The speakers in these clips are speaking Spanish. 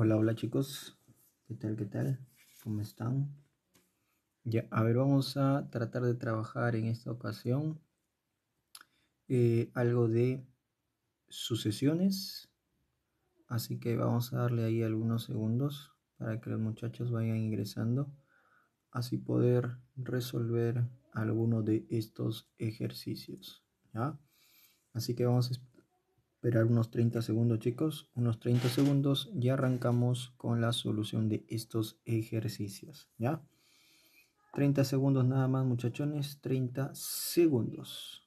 Hola, hola chicos. ¿Qué tal? ¿Qué tal? ¿Cómo están? Ya, a ver, vamos a tratar de trabajar en esta ocasión eh, algo de sucesiones. Así que vamos a darle ahí algunos segundos para que los muchachos vayan ingresando. Así poder resolver alguno de estos ejercicios. ¿ya? Así que vamos a Esperar unos 30 segundos chicos, unos 30 segundos y arrancamos con la solución de estos ejercicios, ¿ya? 30 segundos nada más muchachones, 30 segundos.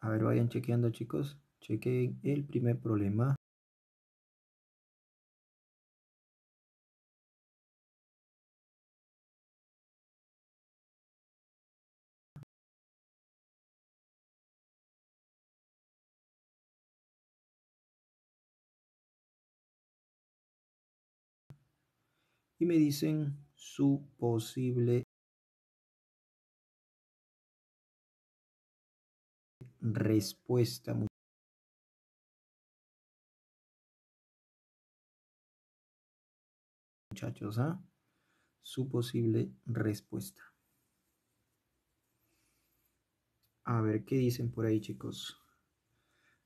A ver, vayan chequeando chicos, chequeen el primer problema. y me dicen su posible respuesta. Muchachos, ¿ah? Su posible respuesta. A ver, ¿qué dicen por ahí, chicos?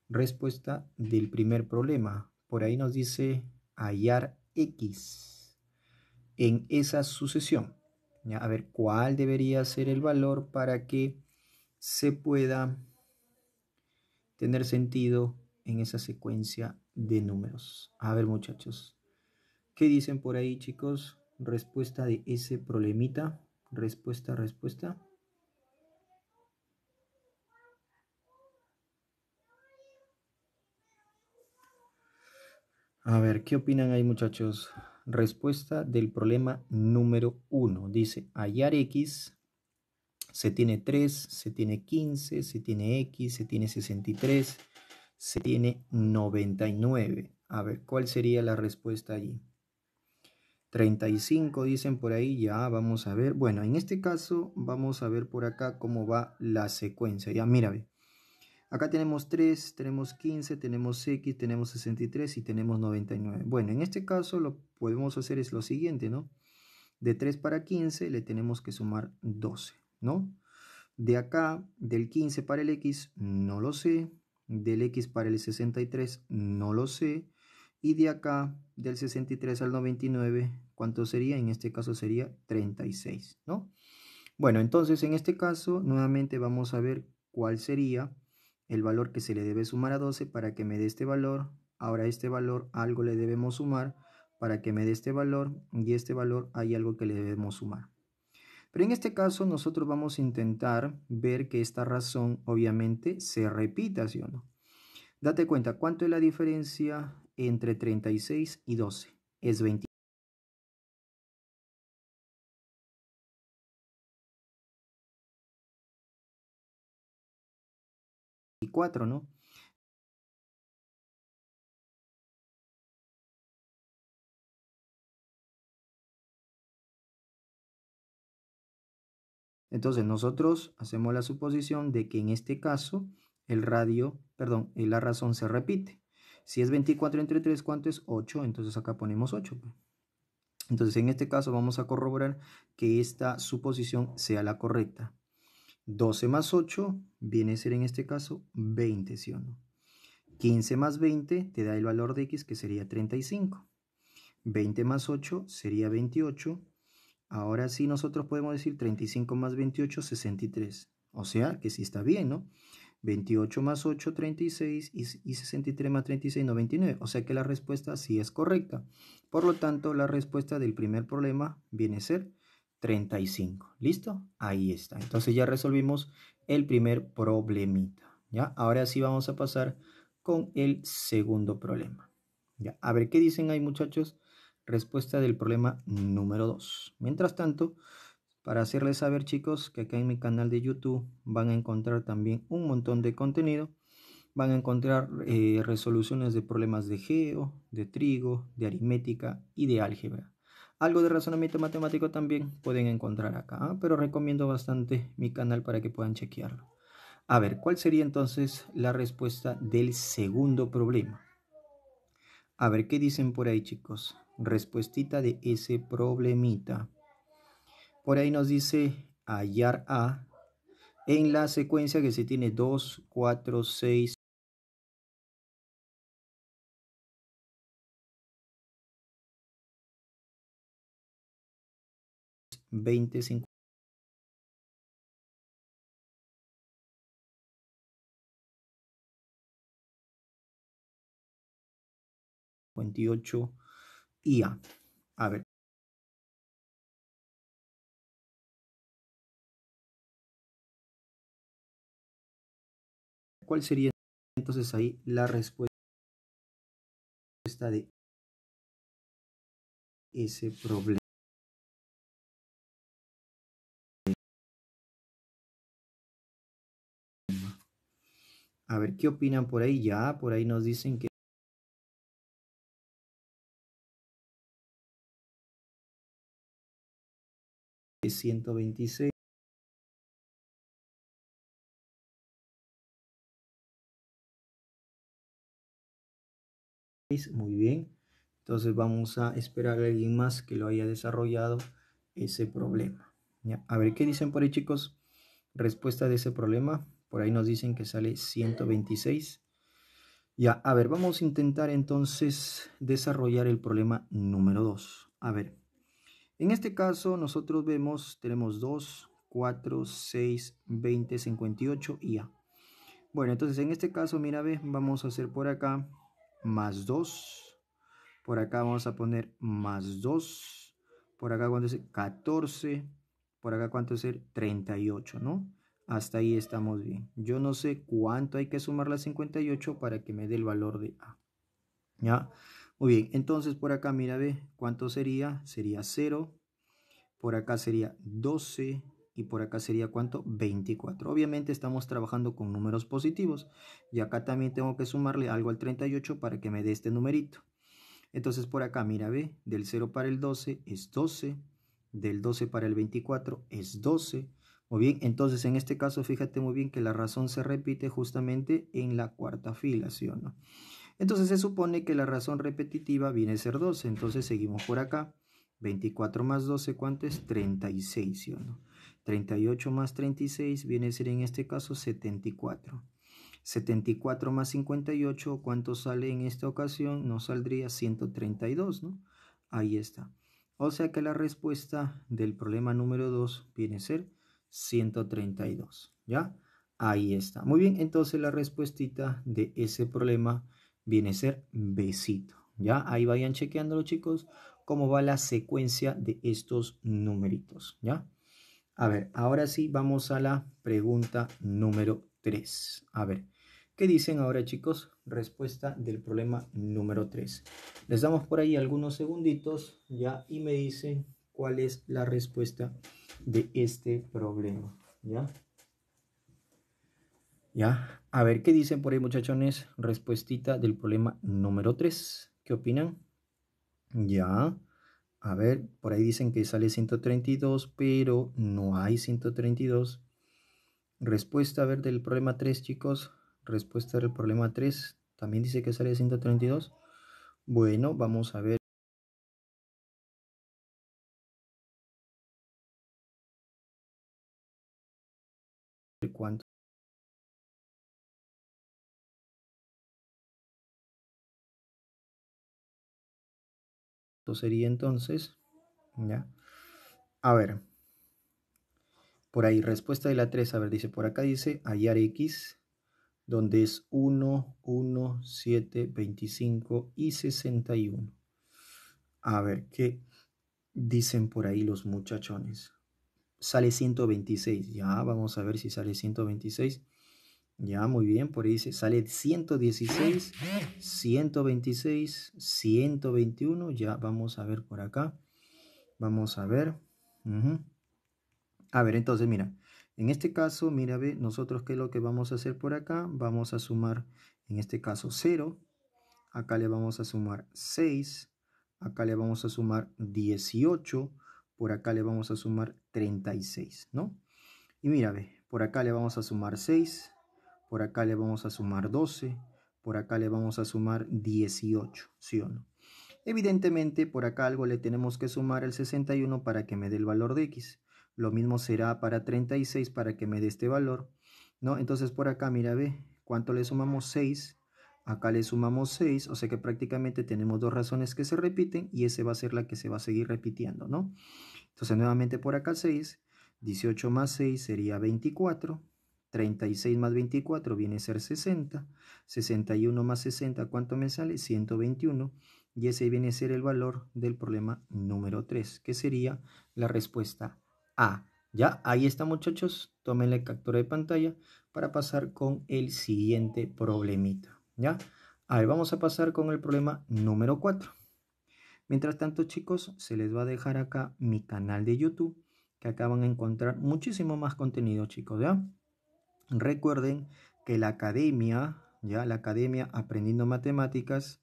Respuesta del primer problema. Por ahí nos dice hallar X en esa sucesión. A ver cuál debería ser el valor para que se pueda tener sentido en esa secuencia de números. A ver muchachos, ¿qué dicen por ahí chicos? Respuesta de ese problemita. Respuesta, respuesta. A ver, ¿qué opinan ahí muchachos? Respuesta del problema número 1. Dice, hallar x, se tiene 3, se tiene 15, se tiene x, se tiene 63, se tiene 99. A ver, ¿cuál sería la respuesta allí? 35 dicen por ahí, ya vamos a ver. Bueno, en este caso vamos a ver por acá cómo va la secuencia. Ya, mira, ve. Acá tenemos 3, tenemos 15, tenemos X, tenemos 63 y tenemos 99. Bueno, en este caso lo podemos hacer es lo siguiente, ¿no? De 3 para 15 le tenemos que sumar 12, ¿no? De acá, del 15 para el X, no lo sé. Del X para el 63, no lo sé. Y de acá, del 63 al 99, ¿cuánto sería? En este caso sería 36, ¿no? Bueno, entonces en este caso, nuevamente vamos a ver cuál sería el valor que se le debe sumar a 12 para que me dé este valor, ahora este valor algo le debemos sumar para que me dé este valor y este valor hay algo que le debemos sumar. Pero en este caso nosotros vamos a intentar ver que esta razón obviamente se repita, ¿sí o no? Date cuenta, ¿cuánto es la diferencia entre 36 y 12? Es 20. Entonces nosotros hacemos la suposición de que en este caso el radio, perdón, eh, la razón se repite. Si es 24 entre 3, ¿cuánto es? 8, entonces acá ponemos 8. Pues. Entonces en este caso vamos a corroborar que esta suposición sea la correcta. 12 más 8 viene a ser en este caso 20, ¿sí o no? 15 más 20 te da el valor de x que sería 35. 20 más 8 sería 28. Ahora sí nosotros podemos decir 35 más 28, 63. O sea que sí está bien, ¿no? 28 más 8, 36 y 63 más 36, 99. O sea que la respuesta sí es correcta. Por lo tanto, la respuesta del primer problema viene a ser 35. ¿Listo? Ahí está. Entonces ya resolvimos el primer problemita. ¿ya? Ahora sí vamos a pasar con el segundo problema. ¿ya? A ver qué dicen ahí muchachos. Respuesta del problema número 2. Mientras tanto, para hacerles saber chicos que acá en mi canal de YouTube van a encontrar también un montón de contenido. Van a encontrar eh, resoluciones de problemas de geo, de trigo, de aritmética y de álgebra. Algo de razonamiento matemático también pueden encontrar acá, ¿ah? pero recomiendo bastante mi canal para que puedan chequearlo. A ver, ¿cuál sería entonces la respuesta del segundo problema? A ver, ¿qué dicen por ahí, chicos? Respuestita de ese problemita. Por ahí nos dice hallar A en la secuencia que se tiene 2, 4, 6, veinte cincuenta y ocho A ver. ¿Cuál sería entonces ahí la respuesta de ese problema? A ver qué opinan por ahí. Ya, por ahí nos dicen que... 126. Muy bien. Entonces vamos a esperar a alguien más que lo haya desarrollado ese problema. A ver qué dicen por ahí chicos. Respuesta de ese problema. Por ahí nos dicen que sale 126. Ya, a ver, vamos a intentar entonces desarrollar el problema número 2. A ver, en este caso nosotros vemos, tenemos 2, 4, 6, 20, 58 y A. Bueno, entonces en este caso, mira, ve, vamos a hacer por acá más 2. Por acá vamos a poner más 2. Por acá, ¿cuánto es? 14. Por acá, ¿cuánto es? 38, ¿no? Hasta ahí estamos bien. Yo no sé cuánto hay que sumar la 58 para que me dé el valor de A. ¿Ya? Muy bien, entonces por acá, mira, ve, ¿cuánto sería? Sería 0. Por acá sería 12. Y por acá sería cuánto? 24. Obviamente estamos trabajando con números positivos. Y acá también tengo que sumarle algo al 38 para que me dé este numerito. Entonces por acá, mira, ve, del 0 para el 12 es 12. Del 12 para el 24 es 12 muy bien, entonces en este caso fíjate muy bien que la razón se repite justamente en la cuarta fila, ¿sí o no? Entonces se supone que la razón repetitiva viene a ser 12, entonces seguimos por acá. 24 más 12, ¿cuánto es? 36, ¿sí o no? 38 más 36 viene a ser en este caso 74. 74 más 58, ¿cuánto sale en esta ocasión? Nos saldría 132, ¿no? Ahí está. O sea que la respuesta del problema número 2 viene a ser 132. ¿Ya? Ahí está. Muy bien, entonces la respuesta de ese problema viene a ser besito. ¿Ya? Ahí vayan chequeándolo, chicos, cómo va la secuencia de estos numeritos. ¿Ya? A ver, ahora sí vamos a la pregunta número 3. A ver, ¿qué dicen ahora, chicos? Respuesta del problema número 3. Les damos por ahí algunos segunditos ya y me dicen cuál es la respuesta de este problema. ¿Ya? ¿Ya? A ver qué dicen por ahí, muchachones. Respuestita del problema número 3. ¿Qué opinan? Ya. A ver, por ahí dicen que sale 132, pero no hay 132. Respuesta, a ver, del problema 3, chicos. Respuesta del problema 3. También dice que sale 132. Bueno, vamos a ver. sería entonces, ¿ya? A ver, por ahí, respuesta de la 3, a ver, dice, por acá dice hallar x, donde es 1, 1, 7, 25 y 61. A ver, ¿qué dicen por ahí los muchachones? Sale 126, ya, vamos a ver si sale 126. Ya, muy bien, por ahí dice, sale 116, 126, 121, ya vamos a ver por acá, vamos a ver, a ver, entonces mira, en este caso, mira, ve, nosotros qué es lo que vamos a hacer por acá, vamos a sumar, en este caso 0, acá le vamos a sumar 6, acá le vamos a sumar 18, por acá le vamos a sumar 36, ¿no? Y mira, ve, por acá le vamos a sumar 6, por acá le vamos a sumar 12, por acá le vamos a sumar 18, ¿sí o no? Evidentemente, por acá algo le tenemos que sumar el 61 para que me dé el valor de x. Lo mismo será para 36 para que me dé este valor, ¿no? Entonces, por acá, mira, ve, ¿cuánto le sumamos? 6. Acá le sumamos 6, o sea que prácticamente tenemos dos razones que se repiten y esa va a ser la que se va a seguir repitiendo, ¿no? Entonces, nuevamente por acá 6, 18 más 6 sería 24, 36 más 24 viene a ser 60. 61 más 60, ¿cuánto me sale? 121. Y ese viene a ser el valor del problema número 3, que sería la respuesta A. Ya, ahí está muchachos. Tomen la captura de pantalla para pasar con el siguiente problemita. ¿Ya? A vamos a pasar con el problema número 4. Mientras tanto, chicos, se les va a dejar acá mi canal de YouTube, que acá van a encontrar muchísimo más contenido, chicos, ¿ya? Recuerden que la academia, ya la academia Aprendiendo Matemáticas,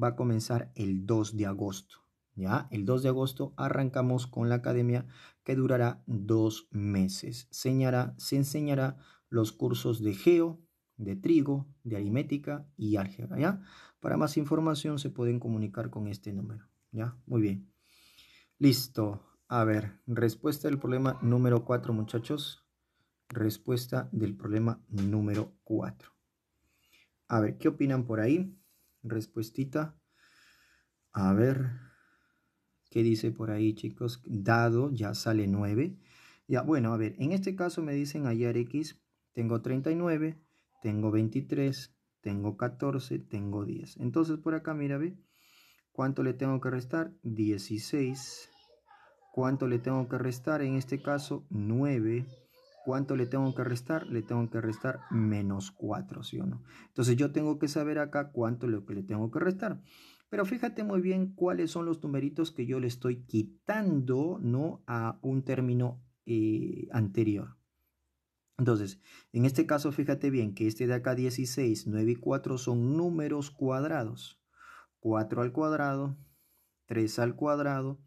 va a comenzar el 2 de agosto. ¿Ya? El 2 de agosto arrancamos con la academia que durará dos meses. se enseñará los cursos de geo, de trigo, de aritmética y álgebra. ¿ya? Para más información se pueden comunicar con este número. ¿ya? Muy bien. Listo. A ver, respuesta del problema número 4, muchachos respuesta del problema número 4. A ver, ¿qué opinan por ahí? Respuestita. A ver, ¿qué dice por ahí, chicos? Dado, ya sale 9. Ya, bueno, a ver, en este caso me dicen hallar X, tengo 39, tengo 23, tengo 14, tengo 10. Entonces, por acá, mira, ve, ¿cuánto le tengo que restar? 16. ¿Cuánto le tengo que restar? En este caso, 9. ¿Cuánto le tengo que restar? Le tengo que restar menos 4, ¿sí o no? Entonces yo tengo que saber acá cuánto lo que le tengo que restar. Pero fíjate muy bien cuáles son los numeritos que yo le estoy quitando, ¿no? A un término eh, anterior. Entonces, en este caso, fíjate bien que este de acá 16, 9 y 4 son números cuadrados. 4 al cuadrado, 3 al cuadrado,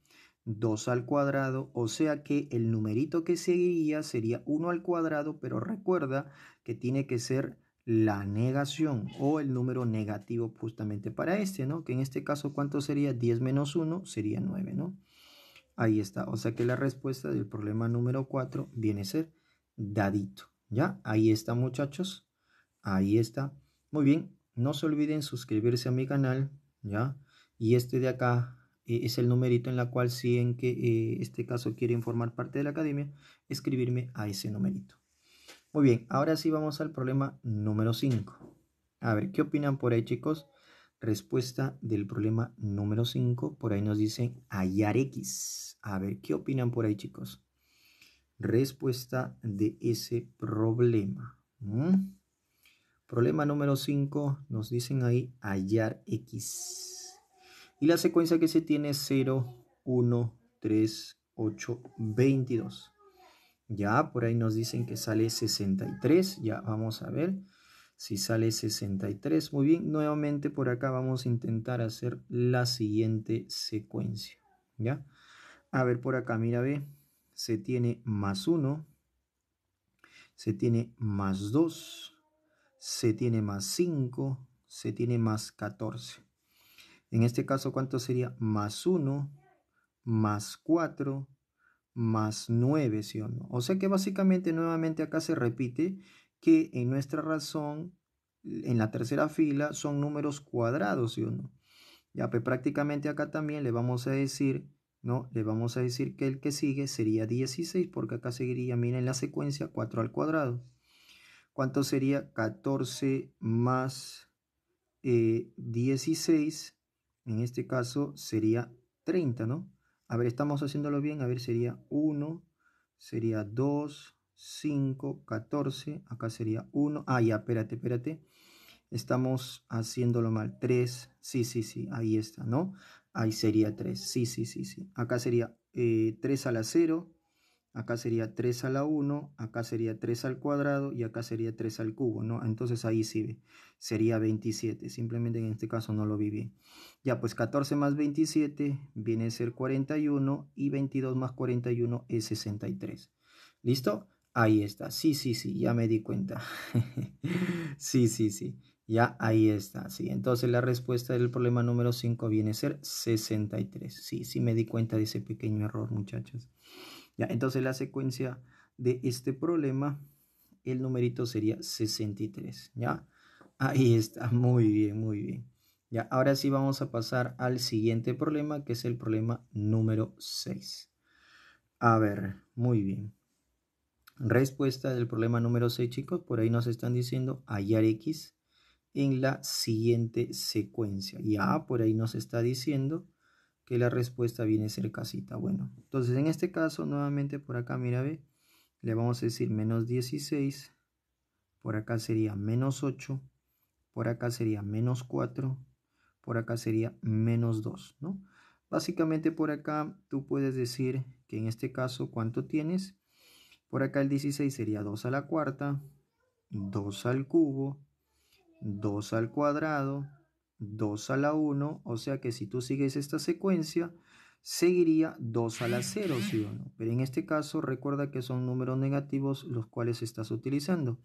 2 al cuadrado, o sea que el numerito que seguiría sería 1 al cuadrado, pero recuerda que tiene que ser la negación o el número negativo justamente para este, ¿no? Que en este caso, ¿cuánto sería? 10 menos 1 sería 9, ¿no? Ahí está, o sea que la respuesta del problema número 4 viene a ser dadito, ¿ya? Ahí está, muchachos, ahí está. Muy bien, no se olviden suscribirse a mi canal, ¿ya? Y este de acá, eh, es el numerito en la cual si en que eh, este caso quieren formar parte de la academia, escribirme a ese numerito. Muy bien, ahora sí vamos al problema número 5. A ver, ¿qué opinan por ahí chicos? Respuesta del problema número 5, por ahí nos dicen hallar X. A ver, ¿qué opinan por ahí chicos? Respuesta de ese problema. Problema número 5, nos dicen ahí hallar X. Y la secuencia que se tiene es 0, 1, 3, 8, 22. Ya, por ahí nos dicen que sale 63. Ya, vamos a ver si sale 63. Muy bien, nuevamente por acá vamos a intentar hacer la siguiente secuencia. Ya, a ver por acá, mira, ve. Se tiene más 1. Se tiene más 2. Se tiene más 5. Se tiene más 14. En este caso, ¿cuánto sería? Más 1, más 4, más 9, ¿sí o no? O sea que básicamente nuevamente acá se repite que en nuestra razón, en la tercera fila, son números cuadrados, ¿sí o no? Ya, pues prácticamente acá también le vamos a decir, ¿no? Le vamos a decir que el que sigue sería 16, porque acá seguiría, miren la secuencia, 4 al cuadrado. ¿Cuánto sería 14 más 16? Eh, en este caso sería 30, ¿no? A ver, estamos haciéndolo bien, a ver, sería 1, sería 2, 5, 14, acá sería 1, ah, ya, espérate, espérate, estamos haciéndolo mal, 3, sí, sí, sí, ahí está, ¿no? Ahí sería 3, sí, sí, sí, sí, acá sería 3 eh, a la 0, acá sería 3 a la 1, acá sería 3 al cuadrado y acá sería 3 al cubo, ¿no? Entonces ahí sí sería 27, simplemente en este caso no lo vi bien. Ya pues 14 más 27 viene a ser 41 y 22 más 41 es 63. ¿Listo? Ahí está, sí, sí, sí, ya me di cuenta. sí, sí, sí, ya ahí está, sí. Entonces la respuesta del problema número 5 viene a ser 63. Sí, sí me di cuenta de ese pequeño error, muchachos. ¿Ya? Entonces la secuencia de este problema, el numerito sería 63. ¿ya? Ahí está, muy bien, muy bien. Ya, ahora sí vamos a pasar al siguiente problema, que es el problema número 6. A ver, muy bien. Respuesta del problema número 6, chicos. Por ahí nos están diciendo hallar x en la siguiente secuencia. Ya, por ahí nos está diciendo que la respuesta viene a ser casita. Bueno, entonces en este caso nuevamente por acá, mira, ve, le vamos a decir menos 16, por acá sería menos 8, por acá sería menos 4, por acá sería menos 2, ¿no? Básicamente por acá tú puedes decir que en este caso cuánto tienes. Por acá el 16 sería 2 a la cuarta, 2 al cubo, 2 al cuadrado, 2 a la 1, o sea que si tú sigues esta secuencia, seguiría 2 a la 0, ¿sí o no? Pero en este caso recuerda que son números negativos los cuales estás utilizando.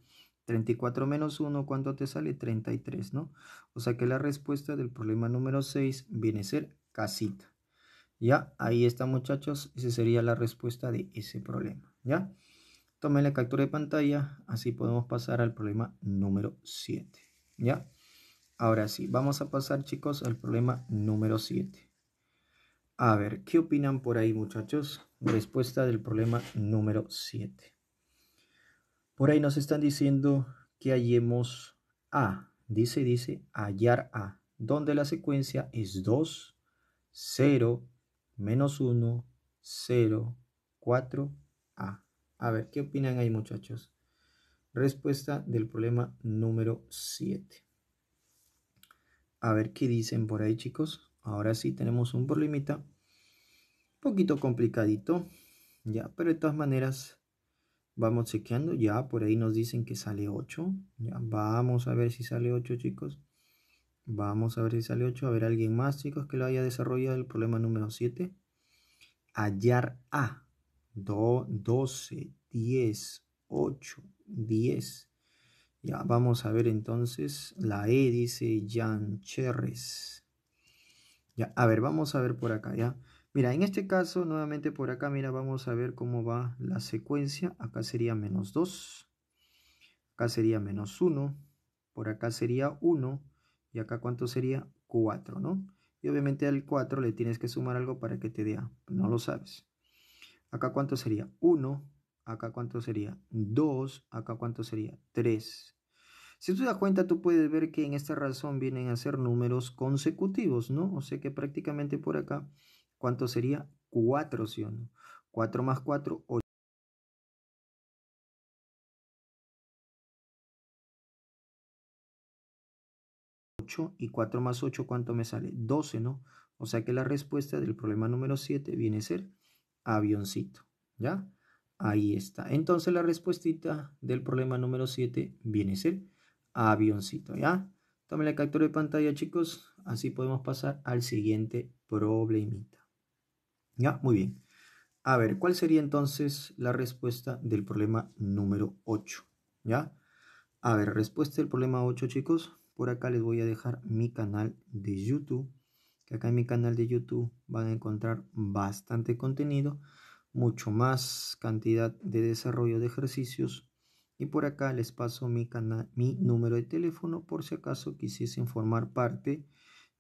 34 menos 1, ¿cuánto te sale? 33, ¿no? O sea que la respuesta del problema número 6 viene a ser casita. ¿Ya? Ahí está, muchachos. Esa sería la respuesta de ese problema. ¿Ya? Tomen la captura de pantalla, así podemos pasar al problema número 7. ¿Ya? Ahora sí, vamos a pasar chicos al problema número 7. A ver, ¿qué opinan por ahí muchachos? Respuesta del problema número 7. Por ahí nos están diciendo que hallemos A. Dice, dice, hallar A, donde la secuencia es 2, 0, menos 1, 0, 4, A. A ver, ¿qué opinan ahí muchachos? Respuesta del problema número 7. A ver qué dicen por ahí, chicos. Ahora sí tenemos un problemita. Un poquito complicadito. Ya, pero de todas maneras vamos chequeando. Ya, por ahí nos dicen que sale 8. Ya, vamos a ver si sale 8, chicos. Vamos a ver si sale 8. A ver, alguien más, chicos, que lo haya desarrollado. El problema número 7. Hallar A. 2 12, 10, 8, 10. Ya, vamos a ver entonces la E, dice Jan Cherres. Ya, a ver, vamos a ver por acá, ya. Mira, en este caso, nuevamente por acá, mira, vamos a ver cómo va la secuencia. Acá sería menos 2. Acá sería menos 1. Por acá sería 1. Y acá, ¿cuánto sería? 4, ¿no? Y obviamente al 4 le tienes que sumar algo para que te dé No lo sabes. Acá, ¿cuánto sería? 1 acá cuánto sería 2, acá cuánto sería 3. Si tú te das cuenta, tú puedes ver que en esta razón vienen a ser números consecutivos, ¿no? O sea que prácticamente por acá, ¿cuánto sería? 4, ¿sí o no? 4 más 4, 8. y 4 más 8, ¿cuánto me sale? 12, ¿no? O sea que la respuesta del problema número 7 viene a ser avioncito, ¿ya? Ahí está. Entonces la respuesta del problema número 7 viene a ser avioncito, ¿ya? Tomen la captura de pantalla, chicos. Así podemos pasar al siguiente problemita. ¿Ya? Muy bien. A ver, ¿cuál sería entonces la respuesta del problema número 8? ¿Ya? A ver, respuesta del problema 8, chicos. Por acá les voy a dejar mi canal de YouTube. Que acá en mi canal de YouTube van a encontrar bastante contenido mucho más cantidad de desarrollo de ejercicios y por acá les paso mi, canal, mi número de teléfono por si acaso quisiesen formar parte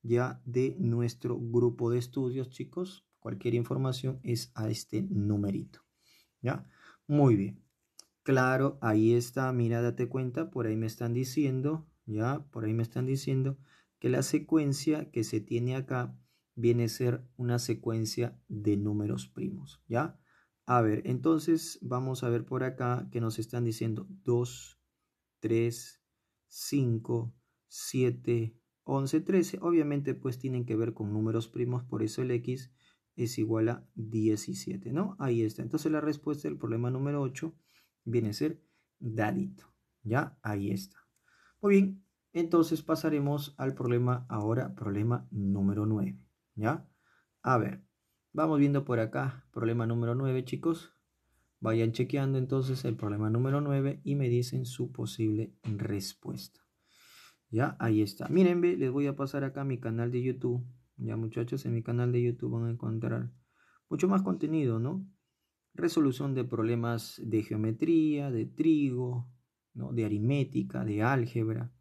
ya de nuestro grupo de estudios chicos cualquier información es a este numerito ya muy bien claro ahí está mira date cuenta por ahí me están diciendo ya por ahí me están diciendo que la secuencia que se tiene acá viene a ser una secuencia de números primos ya a ver, entonces vamos a ver por acá que nos están diciendo 2, 3, 5, 7, 11, 13. Obviamente pues tienen que ver con números primos, por eso el x es igual a 17, ¿no? Ahí está. Entonces la respuesta del problema número 8 viene a ser dadito. Ya, ahí está. Muy bien, entonces pasaremos al problema ahora, problema número 9. ¿Ya? A ver, Vamos viendo por acá, problema número 9 chicos. Vayan chequeando entonces el problema número 9 y me dicen su posible respuesta. Ya, ahí está. Miren, les voy a pasar acá a mi canal de YouTube. Ya muchachos, en mi canal de YouTube van a encontrar mucho más contenido, ¿no? Resolución de problemas de geometría, de trigo, ¿no? de aritmética, de álgebra.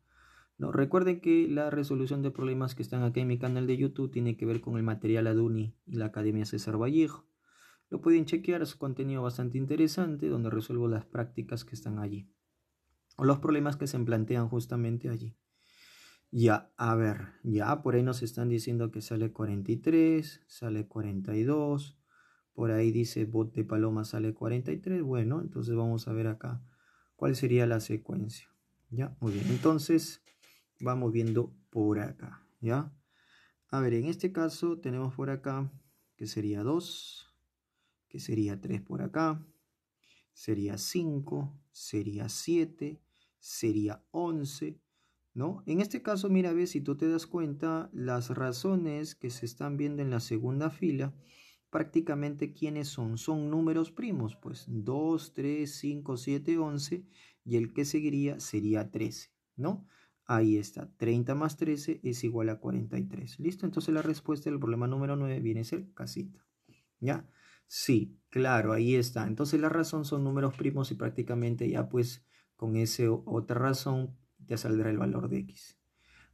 No, recuerden que la resolución de problemas que están acá en mi canal de YouTube tiene que ver con el material Aduni y la Academia César Vallejo. Lo pueden chequear, es contenido bastante interesante donde resuelvo las prácticas que están allí. O los problemas que se plantean justamente allí. Ya, a ver, ya por ahí nos están diciendo que sale 43, sale 42. Por ahí dice bot de paloma sale 43. Bueno, entonces vamos a ver acá cuál sería la secuencia. Ya, muy bien. Entonces vamos viendo por acá, ¿ya? A ver, en este caso tenemos por acá que sería 2, que sería 3 por acá, sería 5, sería 7, sería 11, ¿no? En este caso, mira, ve, si tú te das cuenta, las razones que se están viendo en la segunda fila, prácticamente quiénes son, son números primos, pues 2, 3, 5, 7, 11 y el que seguiría sería 13, ¿no? Ahí está, 30 más 13 es igual a 43. ¿Listo? Entonces la respuesta del problema número 9 viene a ser casita. ¿Ya? Sí, claro, ahí está. Entonces la razón son números primos y prácticamente ya pues con esa otra razón ya saldrá el valor de X.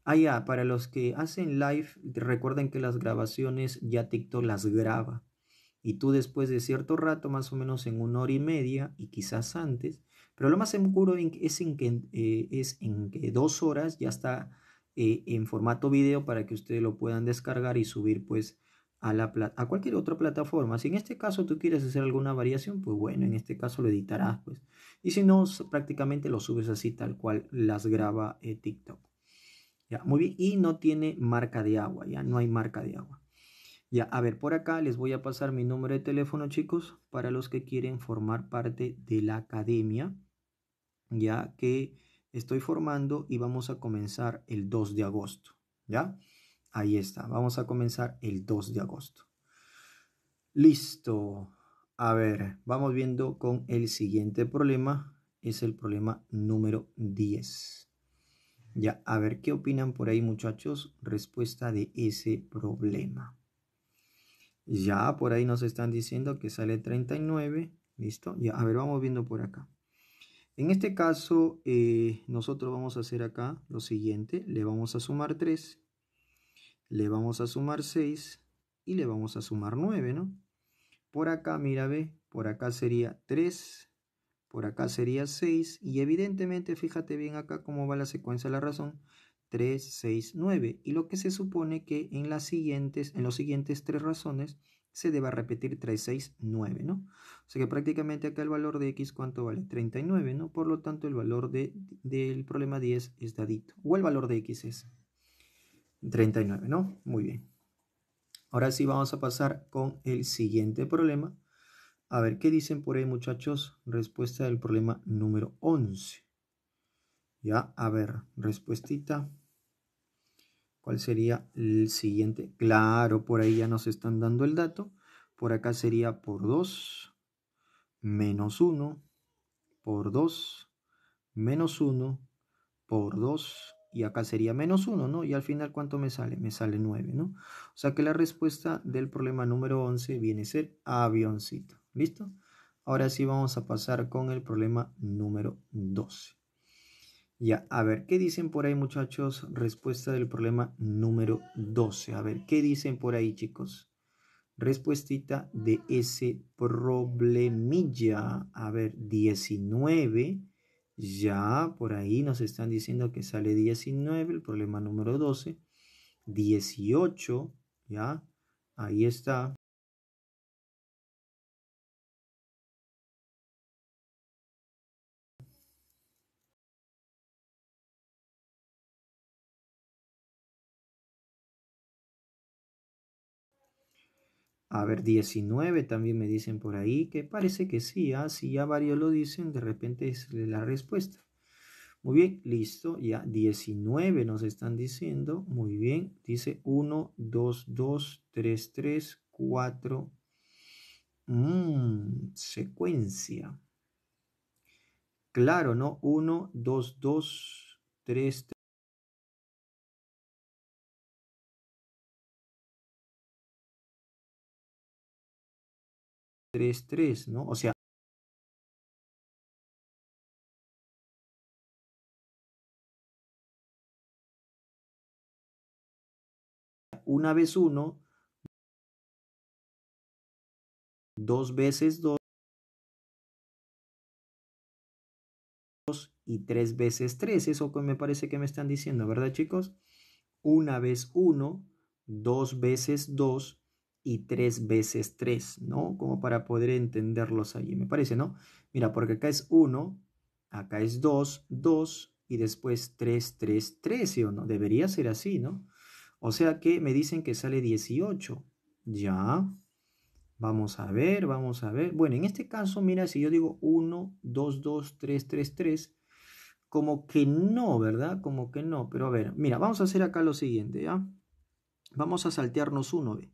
Ah, ya, para los que hacen live, recuerden que las grabaciones ya TikTok las graba. Y tú después de cierto rato, más o menos en una hora y media y quizás antes, pero lo más seguro es en que, eh, es en que dos horas ya está eh, en formato video para que ustedes lo puedan descargar y subir pues a, la a cualquier otra plataforma. Si en este caso tú quieres hacer alguna variación, pues bueno, en este caso lo editarás pues. Y si no, prácticamente lo subes así tal cual las graba eh, TikTok. Ya, muy bien, y no tiene marca de agua, ya no hay marca de agua. Ya, a ver, por acá les voy a pasar mi número de teléfono, chicos, para los que quieren formar parte de la academia ya que estoy formando y vamos a comenzar el 2 de agosto, ¿ya? Ahí está, vamos a comenzar el 2 de agosto. Listo. A ver, vamos viendo con el siguiente problema, es el problema número 10. Ya, a ver, ¿qué opinan por ahí muchachos? Respuesta de ese problema. Ya, por ahí nos están diciendo que sale 39, ¿listo? Ya, a ver, vamos viendo por acá. En este caso, eh, nosotros vamos a hacer acá lo siguiente. Le vamos a sumar 3, le vamos a sumar 6 y le vamos a sumar 9, ¿no? Por acá, mira, ve, por acá sería 3, por acá sería 6 y evidentemente, fíjate bien acá cómo va la secuencia de la razón. 3, 6, 9. Y lo que se supone que en, las siguientes, en los siguientes tres razones se debe repetir 369 9, ¿no? O sea que prácticamente acá el valor de x, ¿cuánto vale? 39, ¿no? Por lo tanto, el valor de, del problema 10 es dadito, o el valor de x es 39, ¿no? Muy bien. Ahora sí vamos a pasar con el siguiente problema. A ver, ¿qué dicen por ahí, muchachos? Respuesta del problema número 11. Ya, a ver, respuestita. ¿Cuál sería el siguiente? Claro, por ahí ya nos están dando el dato. Por acá sería por 2 menos 1 por 2 menos 1 por 2 y acá sería menos 1, ¿no? Y al final, ¿cuánto me sale? Me sale 9, ¿no? O sea que la respuesta del problema número 11 viene a ser avioncito, ¿listo? Ahora sí vamos a pasar con el problema número 12. Ya, a ver, ¿qué dicen por ahí muchachos? Respuesta del problema número 12. A ver, ¿qué dicen por ahí chicos? Respuestita de ese problemilla. A ver, 19. Ya, por ahí nos están diciendo que sale 19, el problema número 12. 18, ya, ahí está. A ver, 19 también me dicen por ahí que parece que sí. ¿ah? Si ya varios lo dicen, de repente es la respuesta. Muy bien, listo. Ya 19 nos están diciendo. Muy bien. Dice 1, 2, 2, 3, 3, 4. secuencia. Claro, ¿no? 1, 2, 2, 3, 3. 3-3, ¿no? O sea, una vez 1, dos veces 2 y tres veces 3. Eso me parece que me están diciendo, ¿verdad chicos? Una vez 1, dos veces 2 y 3 veces 3, ¿no? Como para poder entenderlos ahí, me parece, ¿no? Mira, porque acá es 1, acá es 2, 2 y después 3, 3, 3, 13, ¿o no? Debería ser así, ¿no? O sea que me dicen que sale 18. Ya. Vamos a ver, vamos a ver. Bueno, en este caso, mira, si yo digo 1, 2, 2, 3, 3, 3, como que no, ¿verdad? Como que no. Pero a ver, mira, vamos a hacer acá lo siguiente, ¿ya? Vamos a saltearnos 1, ¿ve?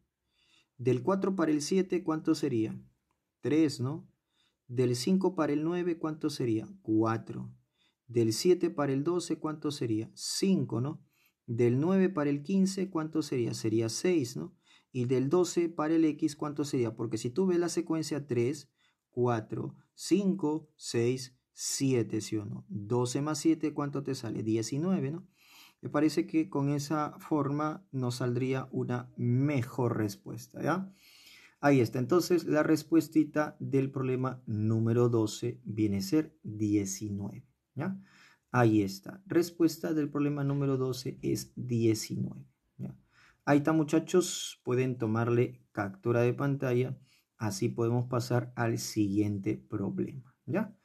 Del 4 para el 7, ¿cuánto sería? 3, ¿no? Del 5 para el 9, ¿cuánto sería? 4. Del 7 para el 12, ¿cuánto sería? 5, ¿no? Del 9 para el 15, ¿cuánto sería? Sería 6, ¿no? Y del 12 para el X, ¿cuánto sería? Porque si tú ves la secuencia 3, 4, 5, 6, 7, ¿sí o no? 12 más 7, ¿cuánto te sale? 19, ¿no? parece que con esa forma nos saldría una mejor respuesta, ¿ya? Ahí está. Entonces, la respuesta del problema número 12 viene a ser 19, ¿ya? Ahí está. Respuesta del problema número 12 es 19, ¿ya? Ahí está, muchachos. Pueden tomarle captura de pantalla. Así podemos pasar al siguiente problema, ¿ya?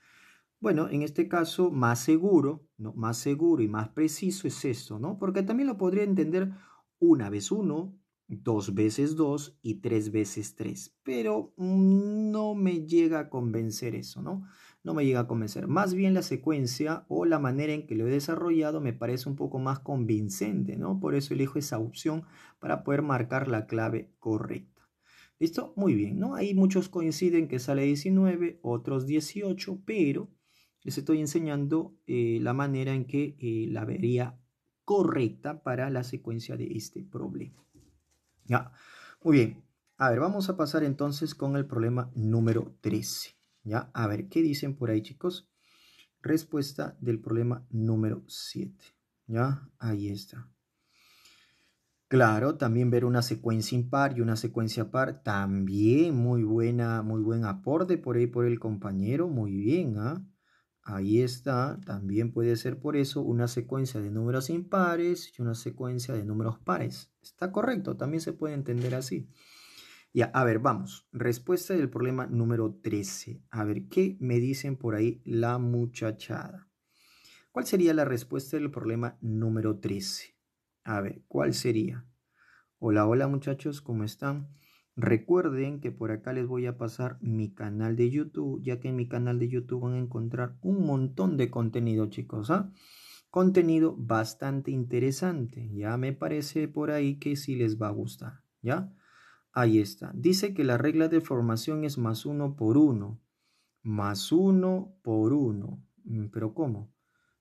Bueno, en este caso más seguro, ¿no? más seguro y más preciso es esto, ¿no? Porque también lo podría entender una vez uno, dos veces dos y tres veces tres, pero mm, no me llega a convencer eso, ¿no? No me llega a convencer. Más bien la secuencia o la manera en que lo he desarrollado me parece un poco más convincente, ¿no? Por eso elijo esa opción para poder marcar la clave correcta. ¿Listo? Muy bien, ¿no? Ahí muchos coinciden que sale 19, otros 18, pero les estoy enseñando eh, la manera en que eh, la vería correcta para la secuencia de este problema. ¿Ya? Muy bien. A ver, vamos a pasar entonces con el problema número 13. ¿Ya? A ver, ¿qué dicen por ahí, chicos? Respuesta del problema número 7. ¿Ya? Ahí está. Claro, también ver una secuencia impar y una secuencia par. También muy buena, muy buen aporte por ahí por el compañero. Muy bien, ¿ah? Ahí está, también puede ser por eso una secuencia de números impares y una secuencia de números pares. Está correcto, también se puede entender así. Ya, a ver, vamos. Respuesta del problema número 13. A ver, ¿qué me dicen por ahí la muchachada? ¿Cuál sería la respuesta del problema número 13? A ver, ¿cuál sería? Hola, hola muchachos, ¿cómo están? Recuerden que por acá les voy a pasar mi canal de YouTube, ya que en mi canal de YouTube van a encontrar un montón de contenido, chicos. ¿ah? Contenido bastante interesante. Ya me parece por ahí que sí les va a gustar. ¿Ya? Ahí está. Dice que la regla de formación es más uno por uno. Más uno por uno. Mm, ¿Pero cómo?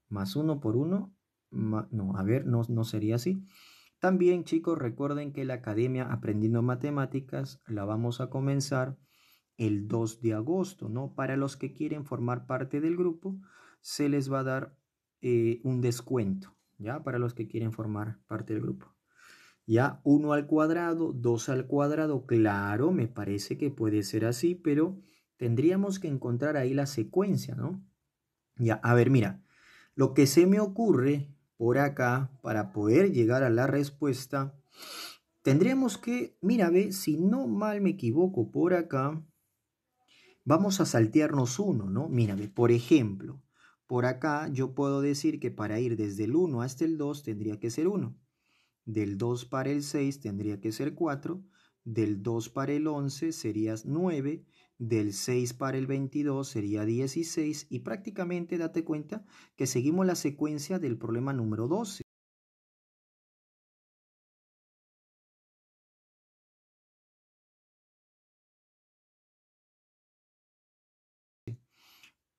¿Más uno por uno? No, a ver, no sería así. También chicos, recuerden que la Academia Aprendiendo Matemáticas la vamos a comenzar el 2 de agosto, ¿no? Para los que quieren formar parte del grupo, se les va a dar eh, un descuento, ¿ya? Para los que quieren formar parte del grupo. Ya 1 al cuadrado, 2 al cuadrado, claro, me parece que puede ser así, pero tendríamos que encontrar ahí la secuencia, ¿no? Ya, a ver, mira, lo que se me ocurre por acá para poder llegar a la respuesta, tendríamos que, mira, ve, si no mal me equivoco por acá, vamos a saltearnos uno, ¿no? Mira, ve, por ejemplo, por acá yo puedo decir que para ir desde el 1 hasta el 2 tendría que ser 1. Del 2 para el 6 tendría que ser 4. Del 2 para el 11 sería 9. Del 6 para el 22 sería 16 y prácticamente date cuenta que seguimos la secuencia del problema número 12.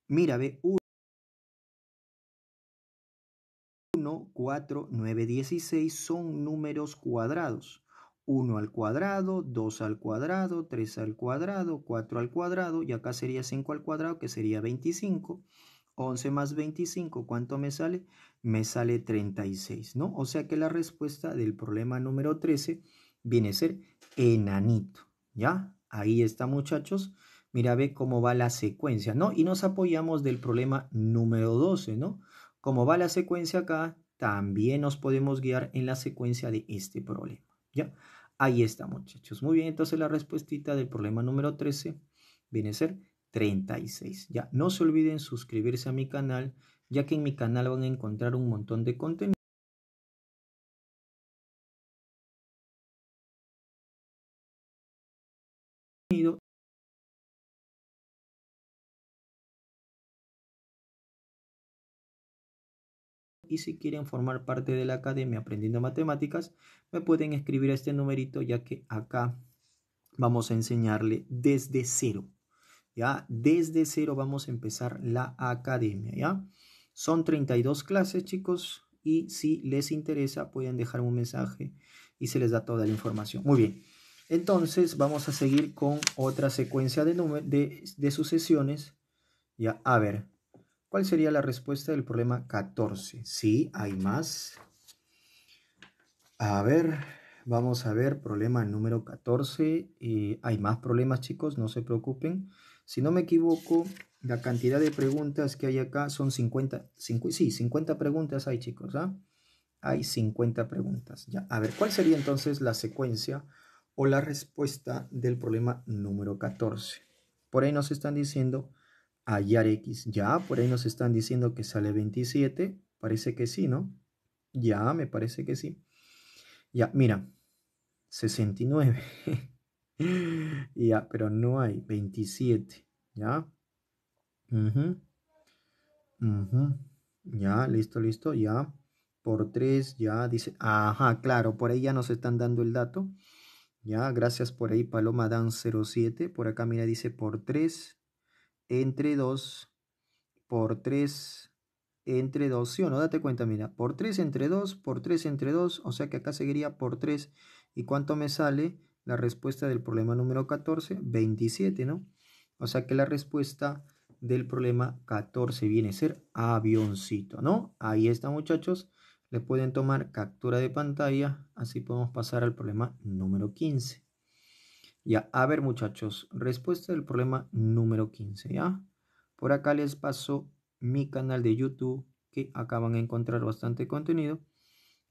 Mira, ve 1, 4, 9, 16 son números cuadrados. 1 al cuadrado, 2 al cuadrado, 3 al cuadrado, 4 al cuadrado, y acá sería 5 al cuadrado, que sería 25. 11 más 25, ¿cuánto me sale? Me sale 36, ¿no? O sea que la respuesta del problema número 13 viene a ser enanito, ¿ya? Ahí está, muchachos. Mira, ve cómo va la secuencia, ¿no? Y nos apoyamos del problema número 12, ¿no? Como va la secuencia acá, también nos podemos guiar en la secuencia de este problema. ¿Ya? Ahí está, muchachos. Muy bien, entonces la respuestita del problema número 13 viene a ser 36. Ya, no se olviden suscribirse a mi canal, ya que en mi canal van a encontrar un montón de contenido. y si quieren formar parte de la Academia Aprendiendo Matemáticas, me pueden escribir este numerito ya que acá vamos a enseñarle desde cero. ¿Ya? Desde cero vamos a empezar la academia, ¿ya? Son 32 clases, chicos, y si les interesa pueden dejar un mensaje y se les da toda la información. Muy bien. Entonces vamos a seguir con otra secuencia de, de sucesiones. Ya, a ver, ¿Cuál sería la respuesta del problema 14? Sí, hay más. A ver, vamos a ver problema número 14. hay más problemas, chicos, no se preocupen. Si no me equivoco, la cantidad de preguntas que hay acá son 50. sí, 50 preguntas hay, chicos. ¿ah? Hay 50 preguntas. Ya. A ver, ¿cuál sería entonces la secuencia o la respuesta del problema número 14? Por ahí nos están diciendo hallar x. Ya, por ahí nos están diciendo que sale 27. Parece que sí, ¿no? Ya, me parece que sí. Ya, mira, 69. ya, pero no hay 27. Ya. Ya, listo, listo, ya. Por 3, ya dice. Ajá, claro, por ahí ya nos están dando el dato. Ya, gracias por ahí, Paloma Dan 07. Por acá, mira, dice por 3 entre 2 por 3 entre 2, ¿sí o no? Date cuenta, mira, por 3 entre 2, por 3 entre 2, o sea que acá seguiría por 3. ¿Y cuánto me sale la respuesta del problema número 14? 27, ¿no? O sea que la respuesta del problema 14 viene a ser avioncito, ¿no? Ahí está, muchachos. Le pueden tomar captura de pantalla, así podemos pasar al problema número 15. Ya, a ver muchachos, respuesta del problema número 15, ¿ya? Por acá les paso mi canal de YouTube, que acaban de encontrar bastante contenido.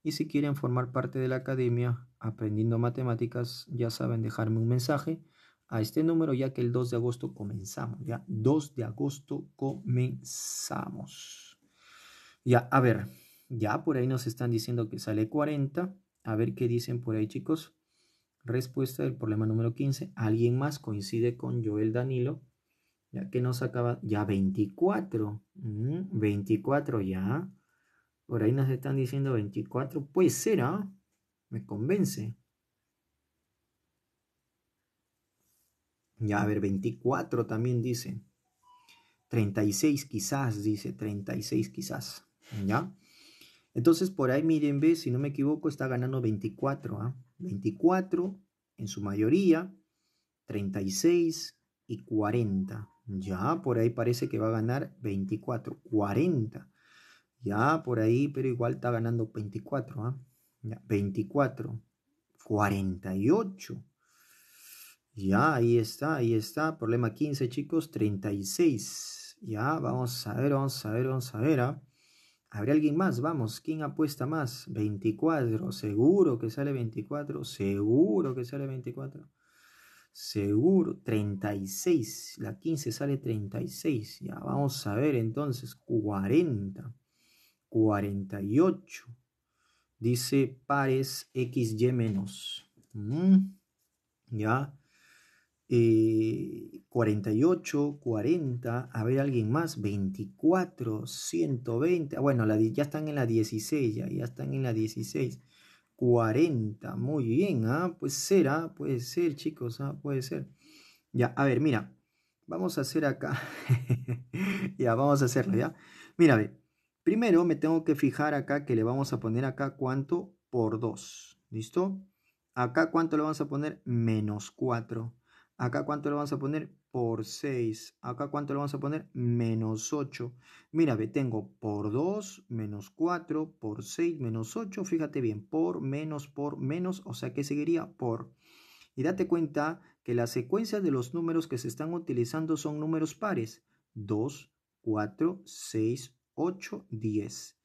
Y si quieren formar parte de la academia aprendiendo matemáticas, ya saben dejarme un mensaje a este número, ya que el 2 de agosto comenzamos, ¿ya? 2 de agosto comenzamos. Ya, a ver, ya por ahí nos están diciendo que sale 40. A ver qué dicen por ahí, chicos respuesta del problema número 15. Alguien más coincide con Joel Danilo, ya que nos acaba ya 24. 24 mm, ya. Por ahí nos están diciendo 24. Pues será. Me convence. Ya, a ver, 24 también dice. 36 quizás, dice 36 quizás. ¿Ya? Entonces por ahí miren, ve, si no me equivoco, está ganando 24. ¿ah? 24 en su mayoría, 36 y 40. Ya por ahí parece que va a ganar 24, 40. Ya por ahí, pero igual está ganando 24. ¿ah? 24, 48. Ya, ahí está, ahí está. Problema 15, chicos, 36. Ya, vamos a ver, vamos a ver, vamos a ver. ¿ah? ¿Habrá alguien más? Vamos, ¿quién apuesta más? 24, seguro que sale 24, seguro que sale 24. Seguro, 36, la 15 sale 36, ya vamos a ver entonces, 40, 48, dice pares XY menos, ya, 48, eh, 40, a ver alguien más, 24, 120, ah, bueno, la, ya están en la 16, ya, están en la 16, 40, muy bien, ¿ah? pues será, puede ser chicos, ah, puede ser. Ya, a ver, mira, vamos a hacer acá, ya, vamos a hacerlo, ya. Mira, a ver, primero me tengo que fijar acá que le vamos a poner acá cuánto por 2, ¿listo? Acá cuánto le vamos a poner menos 4. Acá cuánto lo vamos a poner por 6. Acá cuánto lo vamos a poner menos 8. Mira, tengo por 2 menos 4 por 6 menos 8. Fíjate bien, por menos por menos. O sea que seguiría por. Y date cuenta que la secuencia de los números que se están utilizando son números pares. 2, 4, 6, 8, 10.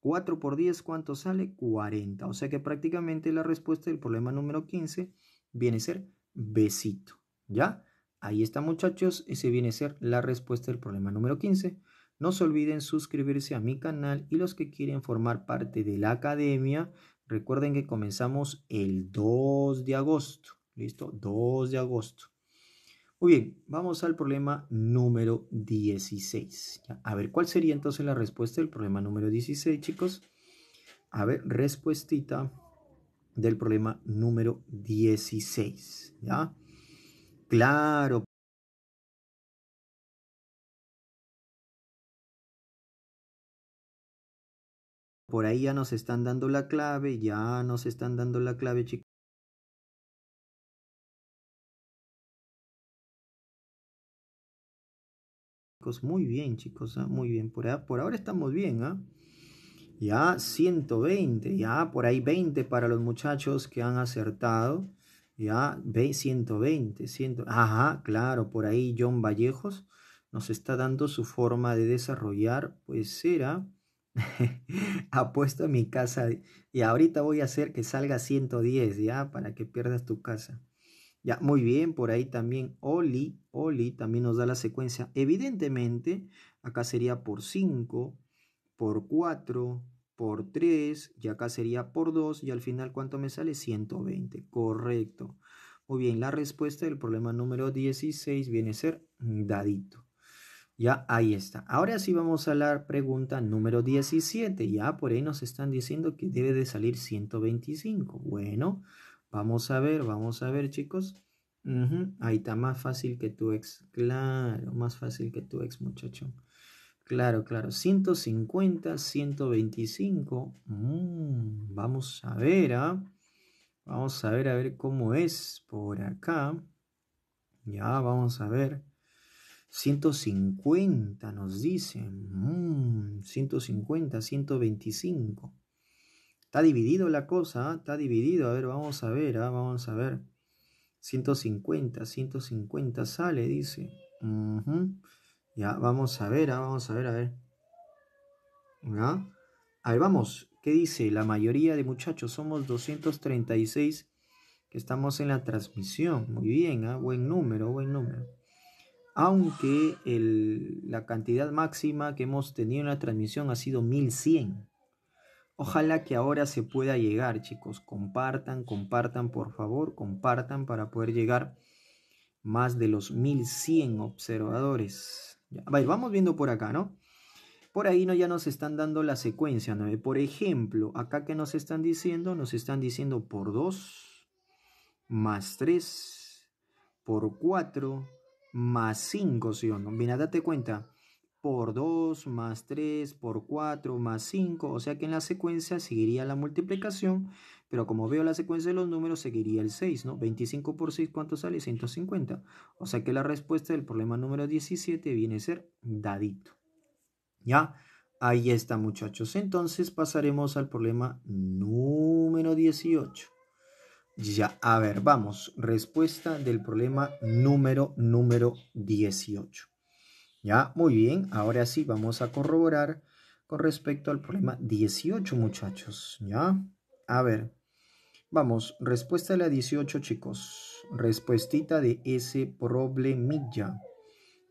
4 por 10, ¿cuánto sale? 40. O sea que prácticamente la respuesta del problema número 15 viene a ser besito. ¿Ya? Ahí está muchachos, ese viene a ser la respuesta del problema número 15. No se olviden suscribirse a mi canal y los que quieren formar parte de la academia, recuerden que comenzamos el 2 de agosto. ¿Listo? 2 de agosto. Muy bien, vamos al problema número 16. A ver, ¿cuál sería entonces la respuesta del problema número 16, chicos? A ver, respuestita del problema número 16. ¿Ya? claro por ahí ya nos están dando la clave, ya nos están dando la clave, chicos. Muy bien, chicos, ¿ah? muy bien. Por, ahora, por ahora estamos bien, ¿ah? Ya 120, ya por ahí 20 para los muchachos que han acertado. Ya, ah, ve 120, 100, ajá, claro, por ahí John Vallejos nos está dando su forma de desarrollar, pues será, apuesto a mi casa y ahorita voy a hacer que salga 110, ya, para que pierdas tu casa. Ya, muy bien, por ahí también Oli, Oli también nos da la secuencia. Evidentemente, acá sería por 5, por 4, por 3 y acá sería por 2 y al final ¿cuánto me sale? 120, correcto. Muy bien, la respuesta del problema número 16 viene a ser dadito. Ya, ahí está. Ahora sí vamos a la pregunta número 17. Ya por ahí nos están diciendo que debe de salir 125. Bueno, vamos a ver, vamos a ver chicos. Ahí está, más fácil que tu ex. Claro, más fácil que tu ex muchacho. Claro, claro. 150, 125. Mm, vamos a ver, ¿ah? Vamos a ver, a ver cómo es por acá. Ya, vamos a ver. 150 nos dicen. 150, 125. Está dividido la cosa, ¿ah? está dividido. A ver, vamos a ver, ¿ah? vamos a ver. 150, 150 sale, dice. Ya, vamos a ver, ah, vamos a ver, a ver. Ahí vamos. ¿Qué dice? La mayoría de muchachos somos 236 que estamos en la transmisión. Muy bien, ah, buen número, buen número. Aunque la cantidad máxima que hemos tenido en la transmisión ha sido 1100. Ojalá que ahora se pueda llegar, chicos. Compartan, compartan, por favor, compartan para poder llegar más de los 1100 observadores vamos viendo por acá, ¿no? Por ahí ¿no? ya nos están dando la secuencia, ¿no? Por ejemplo, acá que nos están diciendo, nos están diciendo por 2, más 3, por 4, más 5, ¿sí o no? Bien, date cuenta, por 2, más 3, por 4, más 5, o sea que en la secuencia seguiría la multiplicación pero como veo la secuencia de los números, seguiría el 6, ¿no? 25 por 6, ¿cuánto sale? 150. O sea que la respuesta del problema número 17 viene a ser dadito. ¿Ya? Ahí está, muchachos. Entonces pasaremos al problema número 18. Ya, a ver, vamos. Respuesta del problema número, número 18. Ya, muy bien. Ahora sí, vamos a corroborar con respecto al problema 18, muchachos. Ya, a ver. Vamos, respuesta de la 18, chicos. Respuestita de ese problemilla.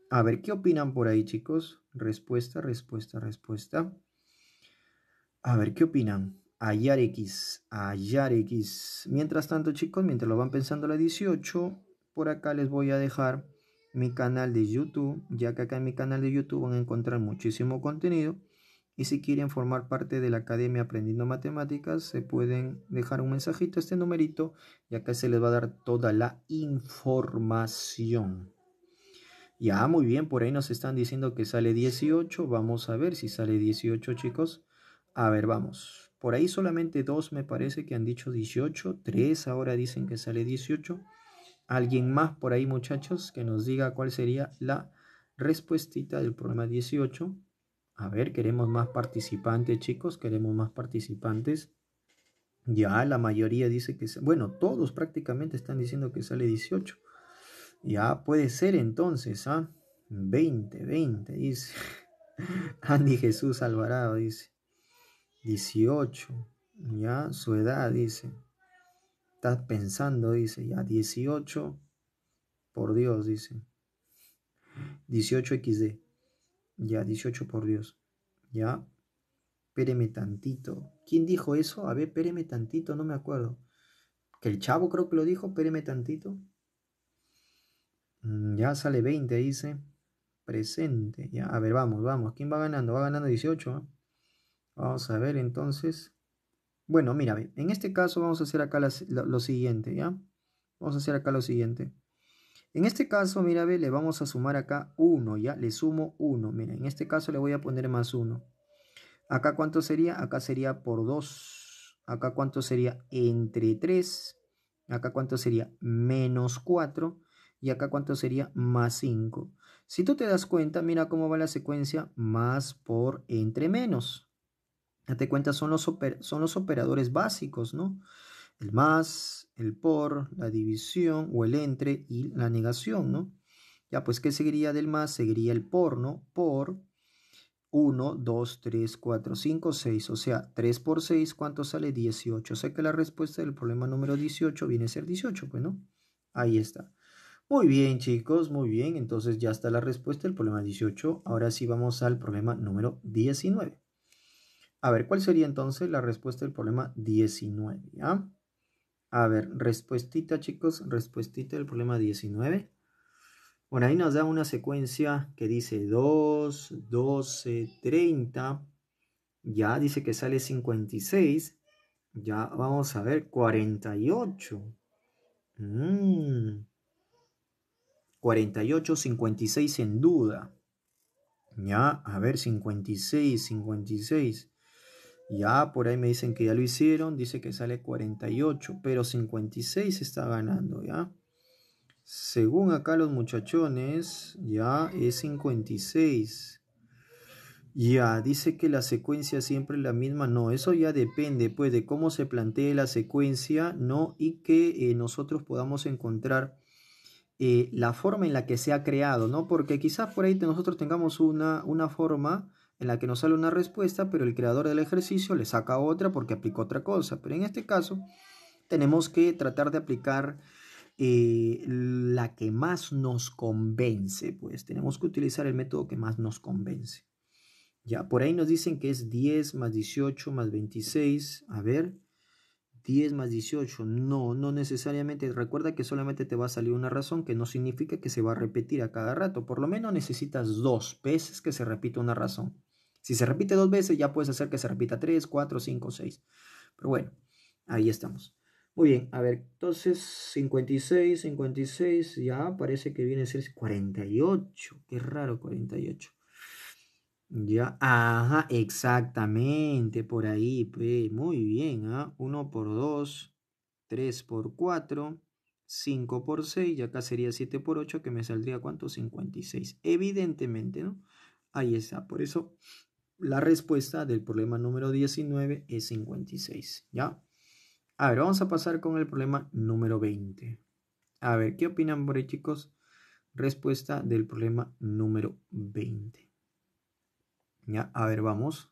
A ver, ¿qué opinan por ahí, chicos? Respuesta, respuesta, respuesta. A ver, ¿qué opinan? Hallar X, hallar X. Mientras tanto, chicos, mientras lo van pensando la 18, por acá les voy a dejar mi canal de YouTube, ya que acá en mi canal de YouTube van a encontrar muchísimo contenido y si quieren formar parte de la Academia Aprendiendo Matemáticas, se pueden dejar un mensajito a este numerito y acá se les va a dar toda la información. Ya, muy bien, por ahí nos están diciendo que sale 18. Vamos a ver si sale 18, chicos. A ver, vamos. Por ahí solamente dos me parece que han dicho 18. Tres ahora dicen que sale 18. ¿Alguien más por ahí, muchachos, que nos diga cuál sería la respuestita del problema 18? A ver, queremos más participantes, chicos, queremos más participantes. Ya la mayoría dice que, bueno, todos prácticamente están diciendo que sale 18. Ya puede ser entonces, ¿ah? 20, 20, dice. Andy Jesús Alvarado dice. 18, ya, su edad, dice. Estás pensando, dice, ya, 18, por Dios, dice. 18 XD. Ya, 18 por Dios. Ya. péreme tantito. ¿Quién dijo eso? A ver, espéreme tantito, no me acuerdo. Que el chavo creo que lo dijo, Péreme tantito. Mm, ya sale 20, dice. Presente. Ya, a ver, vamos, vamos. ¿Quién va ganando? Va ganando 18. ¿eh? Vamos a ver entonces. Bueno, mira, en este caso vamos a hacer acá lo siguiente, ¿ya? Vamos a hacer acá lo siguiente. En este caso, mira, ve, le vamos a sumar acá 1, ¿ya? Le sumo 1. Mira, en este caso le voy a poner más 1. Acá cuánto sería? Acá sería por 2. Acá cuánto sería? Entre 3. Acá cuánto sería? Menos 4. Y acá cuánto sería? Más 5. Si tú te das cuenta, mira cómo va la secuencia. Más por entre menos. Date cuenta, son los, son los operadores básicos, ¿no? el más, el por, la división o el entre y la negación, ¿no? Ya, pues, ¿qué seguiría del más? Seguiría el por, ¿no? Por 1, 2, 3, 4, 5, 6. O sea, 3 por 6, ¿cuánto sale? 18. O sea que la respuesta del problema número 18 viene a ser 18, pues, ¿no? Ahí está. Muy bien, chicos, muy bien. Entonces ya está la respuesta del problema 18. Ahora sí vamos al problema número 19. A ver, ¿cuál sería entonces la respuesta del problema 19? ¿ya? A ver, respuestita chicos, respuestita del problema 19. Bueno, ahí nos da una secuencia que dice 2, 12, 30. Ya dice que sale 56. Ya vamos a ver 48. 48, 56 en duda. Ya, a ver, 56, 56. Ya ah, por ahí me dicen que ya lo hicieron, dice que sale 48, pero 56 está ganando, ¿ya? Según acá los muchachones, ya es 56. Ya, dice que la secuencia siempre es la misma. No, eso ya depende pues de cómo se plantee la secuencia, ¿no? Y que eh, nosotros podamos encontrar eh, la forma en la que se ha creado, ¿no? Porque quizás por ahí nosotros tengamos una, una forma en la que nos sale una respuesta, pero el creador del ejercicio le saca otra porque aplicó otra cosa. Pero en este caso, tenemos que tratar de aplicar eh, la que más nos convence, pues tenemos que utilizar el método que más nos convence. Ya, por ahí nos dicen que es 10 más 18 más 26. A ver, 10 más 18. No, no necesariamente. Recuerda que solamente te va a salir una razón que no significa que se va a repetir a cada rato. Por lo menos necesitas dos veces que se repita una razón. Si se repite dos veces, ya puedes hacer que se repita 3, 4, 5, 6. Pero bueno, ahí estamos. Muy bien, a ver, entonces 56, 56, ya parece que viene a ser 48. Qué raro 48. Ya, ajá, exactamente, por ahí, pues, muy bien, 1 ¿ah? por 2, 3 por 4, 5 por 6, y acá sería 7 por 8, que me saldría cuánto? 56. Evidentemente, ¿no? Ahí está, por eso la respuesta del problema número 19 es 56, ¿ya? A ver, vamos a pasar con el problema número 20. A ver, ¿qué opinan por ahí, chicos? Respuesta del problema número 20. Ya, a ver, vamos.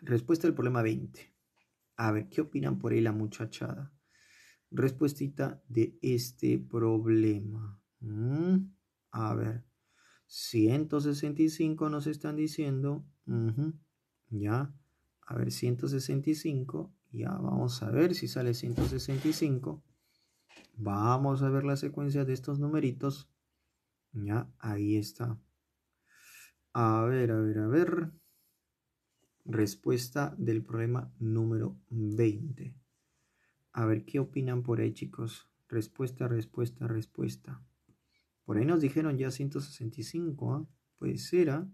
Respuesta del problema 20. A ver, ¿qué opinan por ahí la muchachada? Respuestita de este problema. Mm, a ver, 165 nos están diciendo. ya, a ver, 165. Ya, vamos a ver si sale 165. Vamos a ver la secuencia de estos numeritos. Ya, ahí está. A ver, a ver, a ver. Respuesta del problema número 20. A ver, ¿qué opinan por ahí, chicos? Respuesta, respuesta, respuesta. Por ahí nos dijeron ya 165, ¿ah? Puede ser, ¿ah?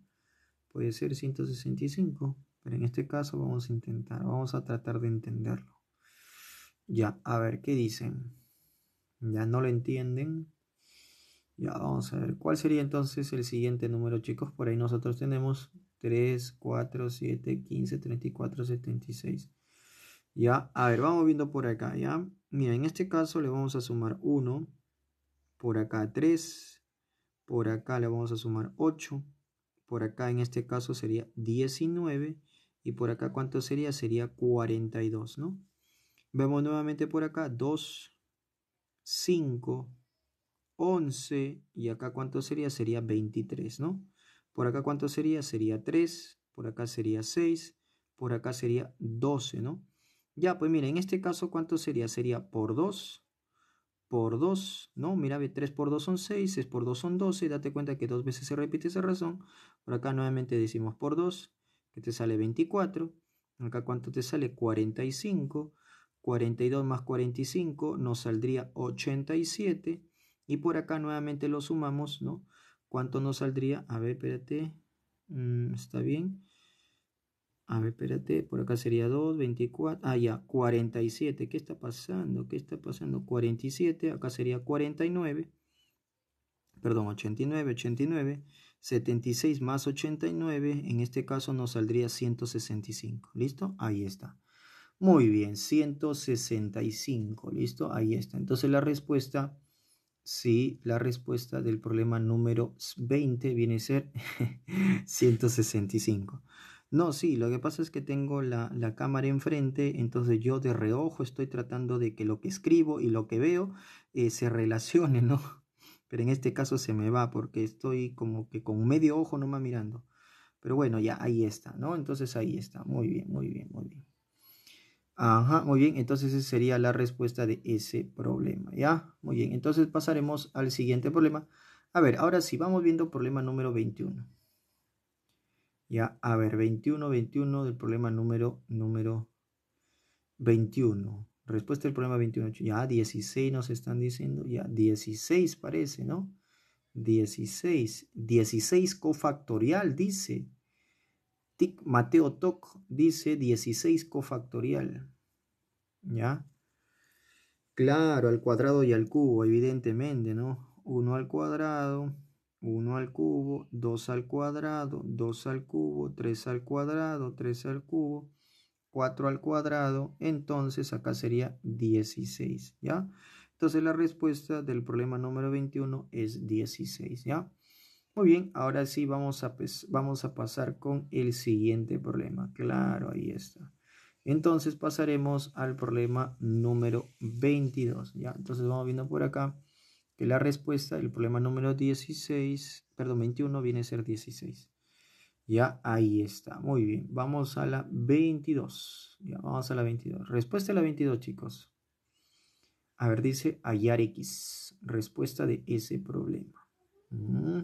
Puede ser 165, pero en este caso vamos a intentar, vamos a tratar de entenderlo. Ya, a ver, ¿qué dicen? Ya no lo entienden. Ya, vamos a ver. ¿Cuál sería entonces el siguiente número, chicos? Por ahí nosotros tenemos 3, 4, 7, 15, 34, 76. Ya, a ver, vamos viendo por acá, ya. Mira, en este caso le vamos a sumar 1. Por acá 3. Por acá le vamos a sumar 8. Por acá en este caso sería 19. Y por acá, ¿cuánto sería? Sería 42, ¿no? Vemos nuevamente por acá 2, 5, 11 y acá cuánto sería, sería 23, ¿no? Por acá cuánto sería, sería 3, por acá sería 6, por acá sería 12, ¿no? Ya, pues mira, en este caso cuánto sería, sería por 2, por 2, ¿no? Mira, 3 por 2 son 6, 6 por 2 son 12, date cuenta que dos veces se repite esa razón, por acá nuevamente decimos por 2, que te sale 24, acá cuánto te sale, 45, 42 más 45 nos saldría 87, y por acá nuevamente lo sumamos, ¿no? ¿Cuánto nos saldría? A ver, espérate. Mm, está bien. A ver, espérate. Por acá sería 2, 24. Ah, ya, 47. ¿Qué está pasando? ¿Qué está pasando? 47. Acá sería 49. Perdón, 89, 89. 76 más 89. En este caso nos saldría 165. ¿Listo? Ahí está. Muy bien, 165. ¿Listo? Ahí está. Entonces la respuesta si sí, la respuesta del problema número 20 viene a ser 165. No, sí, lo que pasa es que tengo la, cámara enfrente, entonces yo de reojo estoy tratando de que lo que escribo y lo que veo eh, se relacione, ¿no? Pero en este caso se me va porque estoy como que con medio ojo nomás mirando. Pero bueno, ya ahí está, ¿no? Entonces ahí está. Muy bien, muy bien, muy bien. Ajá, muy bien, entonces esa sería la respuesta de ese problema, ¿ya? Muy bien, entonces pasaremos al siguiente problema. A ver, ahora sí, vamos viendo problema número 21. Ya, a ver, 21, 21 del problema número, número 21. Respuesta del problema 21. Ya, 16 nos están diciendo, ya, 16 parece, ¿no? 16, 16 cofactorial dice. Tic Mateo Toc dice 16 cofactorial. ¿ya? Claro, al cuadrado y al cubo, evidentemente, ¿no? 1 al cuadrado, 1 al cubo, 2 al cuadrado, 2 al cubo, 3 al cuadrado, 3 al cubo, 4 al cuadrado, entonces acá sería 16, ¿ya? Entonces la respuesta del problema número 21 es 16, ¿ya? Muy bien, ahora sí vamos a, vamos a pasar con el siguiente problema. Claro, ahí está. Entonces pasaremos al problema número 22. ¿ya? Entonces vamos viendo por acá que la respuesta del problema número 16, perdón, 21 viene a ser 16. Ya ahí está. Muy bien. Vamos a la 22. Ya vamos a la 22. Respuesta a la 22, chicos. A ver, dice hallar X. Respuesta de ese problema. Mm.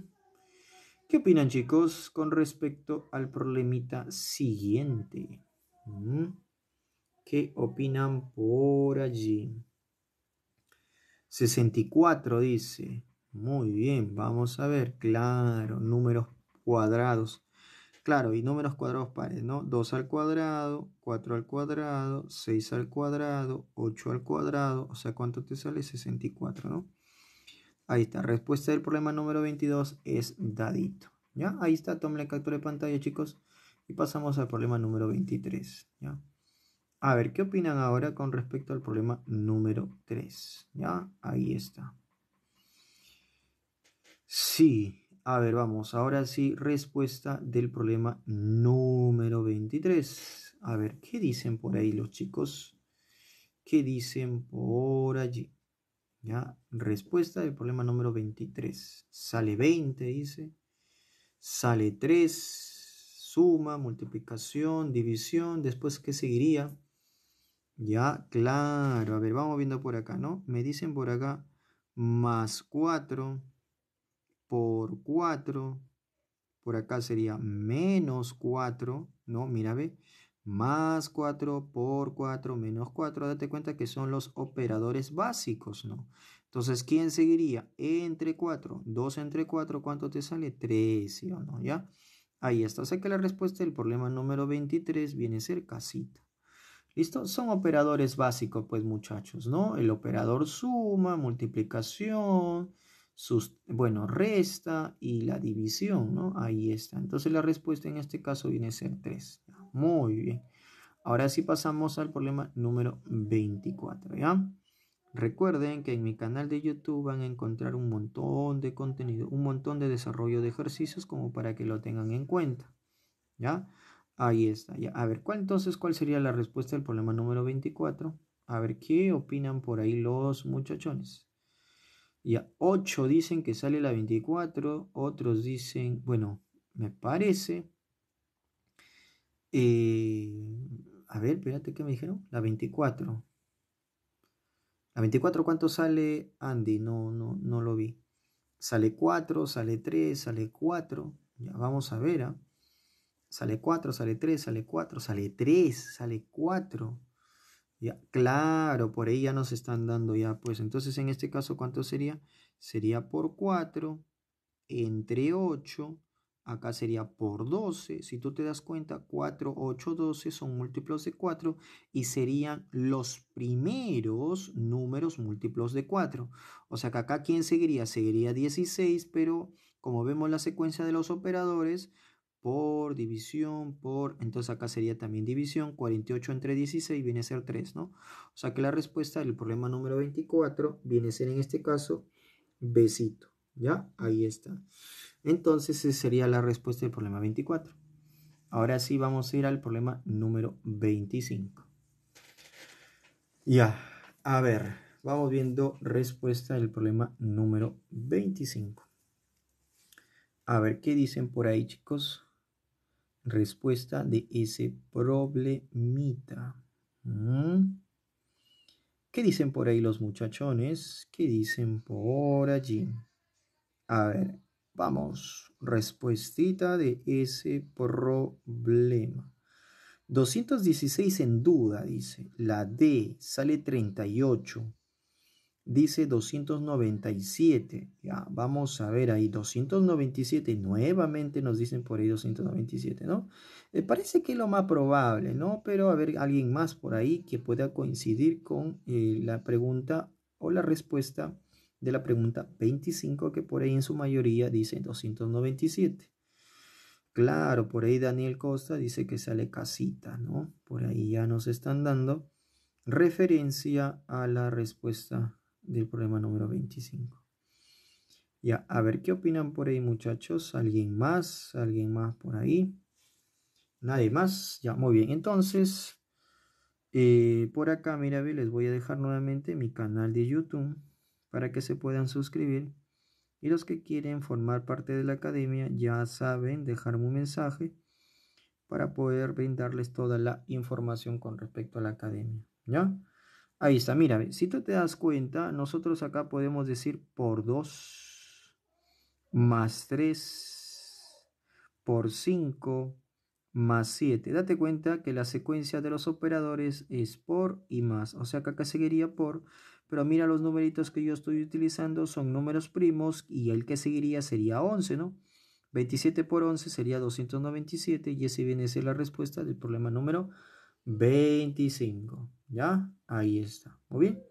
¿Qué opinan, chicos, con respecto al problemita siguiente? Mm. ¿Qué opinan por allí? 64 dice. Muy bien, vamos a ver. Claro, números cuadrados. Claro, y números cuadrados pares, ¿no? 2 al cuadrado, 4 al cuadrado, 6 al cuadrado, 8 al cuadrado. O sea, ¿cuánto te sale? 64, ¿no? Ahí está. Respuesta del problema número 22 es dadito. ¿Ya? Ahí está. Tomen la captura de pantalla, chicos. Y pasamos al problema número 23. ¿Ya? A ver, ¿qué opinan ahora con respecto al problema número 3? Ya, ahí está. Sí, a ver, vamos, ahora sí, respuesta del problema número 23. A ver, ¿qué dicen por ahí los chicos? ¿Qué dicen por allí? Ya, respuesta del problema número 23. Sale 20, dice. Sale 3, suma, multiplicación, división. Después, ¿qué seguiría? Ya, claro. A ver, vamos viendo por acá, ¿no? Me dicen por acá más 4 por 4. Por acá sería menos 4, ¿no? Mira, ve. Más 4 por 4 menos 4. Date cuenta que son los operadores básicos, ¿no? Entonces, ¿quién seguiría? Entre 4. 2 entre 4, ¿cuánto te sale? 13, ¿sí o no? ¿Ya? Ahí está. O sea que la respuesta del problema número 23 viene a ser casita. ¿Listo? Son operadores básicos, pues muchachos, ¿no? El operador suma, multiplicación, bueno, resta y la división, ¿no? Ahí está. Entonces la respuesta en este caso viene a ser 3. Muy bien. Ahora sí pasamos al problema número 24, ¿ya? Recuerden que en mi canal de YouTube van a encontrar un montón de contenido, un montón de desarrollo de ejercicios como para que lo tengan en cuenta, ¿ya? Ahí está, ya. A ver, ¿cuál entonces cuál sería la respuesta del problema número 24? A ver, ¿qué opinan por ahí los muchachones? Ya, 8 dicen que sale la 24, otros dicen, bueno, me parece. Eh, a ver, espérate, ¿qué me dijeron? La 24. La 24, ¿cuánto sale Andy? No, no, no lo vi. Sale 4, sale 3, sale 4. Ya, vamos a ver, ¿ah? Sale 4, sale 3, sale 4, sale 3, sale 4. Ya, claro, por ahí ya nos están dando ya, pues. Entonces, en este caso, ¿cuánto sería? Sería por 4 entre 8. Acá sería por 12. Si tú te das cuenta, 4, 8, 12 son múltiplos de 4 y serían los primeros números múltiplos de 4. O sea que acá, ¿quién seguiría? Seguiría 16, pero como vemos la secuencia de los operadores, por división, por... Entonces acá sería también división, 48 entre 16 viene a ser 3, ¿no? O sea que la respuesta del problema número 24 viene a ser en este caso besito, ¿ya? Ahí está. Entonces sería la respuesta del problema 24. Ahora sí vamos a ir al problema número 25. Ya, a ver, vamos viendo respuesta del problema número 25. A ver qué dicen por ahí, chicos respuesta de ese problemita. Mm. ¿Qué dicen por ahí los muchachones? ¿Qué dicen por allí? A ver, vamos. Respuestita de ese problema. 216 en duda, dice. La D sale 38 dice 297. Ya, vamos a ver ahí 297. Nuevamente nos dicen por ahí 297, ¿no? Eh, parece que es lo más probable, ¿no? Pero a ver alguien más por ahí que pueda coincidir con eh, la pregunta o la respuesta de la pregunta 25 que por ahí en su mayoría dice 297. Claro, por ahí Daniel Costa dice que sale casita, ¿no? Por ahí ya nos están dando referencia a la respuesta del problema número 25. Ya, a ver, ¿qué opinan por ahí muchachos? ¿Alguien más? ¿Alguien más por ahí? Nadie más. Ya, muy bien. Entonces, eh, por acá, mira, les voy a dejar nuevamente mi canal de YouTube para que se puedan suscribir. Y los que quieren formar parte de la academia ya saben dejarme un mensaje para poder brindarles toda la información con respecto a la academia. ¿Ya? Ahí está, mira, si tú te das cuenta, nosotros acá podemos decir por 2 más 3 por 5 más 7. Date cuenta que la secuencia de los operadores es por y más, o sea que acá seguiría por, pero mira los numeritos que yo estoy utilizando son números primos y el que seguiría sería 11, ¿no? 27 por 11 sería 297 y ese viene a ser la respuesta del problema número 25. ¿Ya? Ahí está. Muy bien.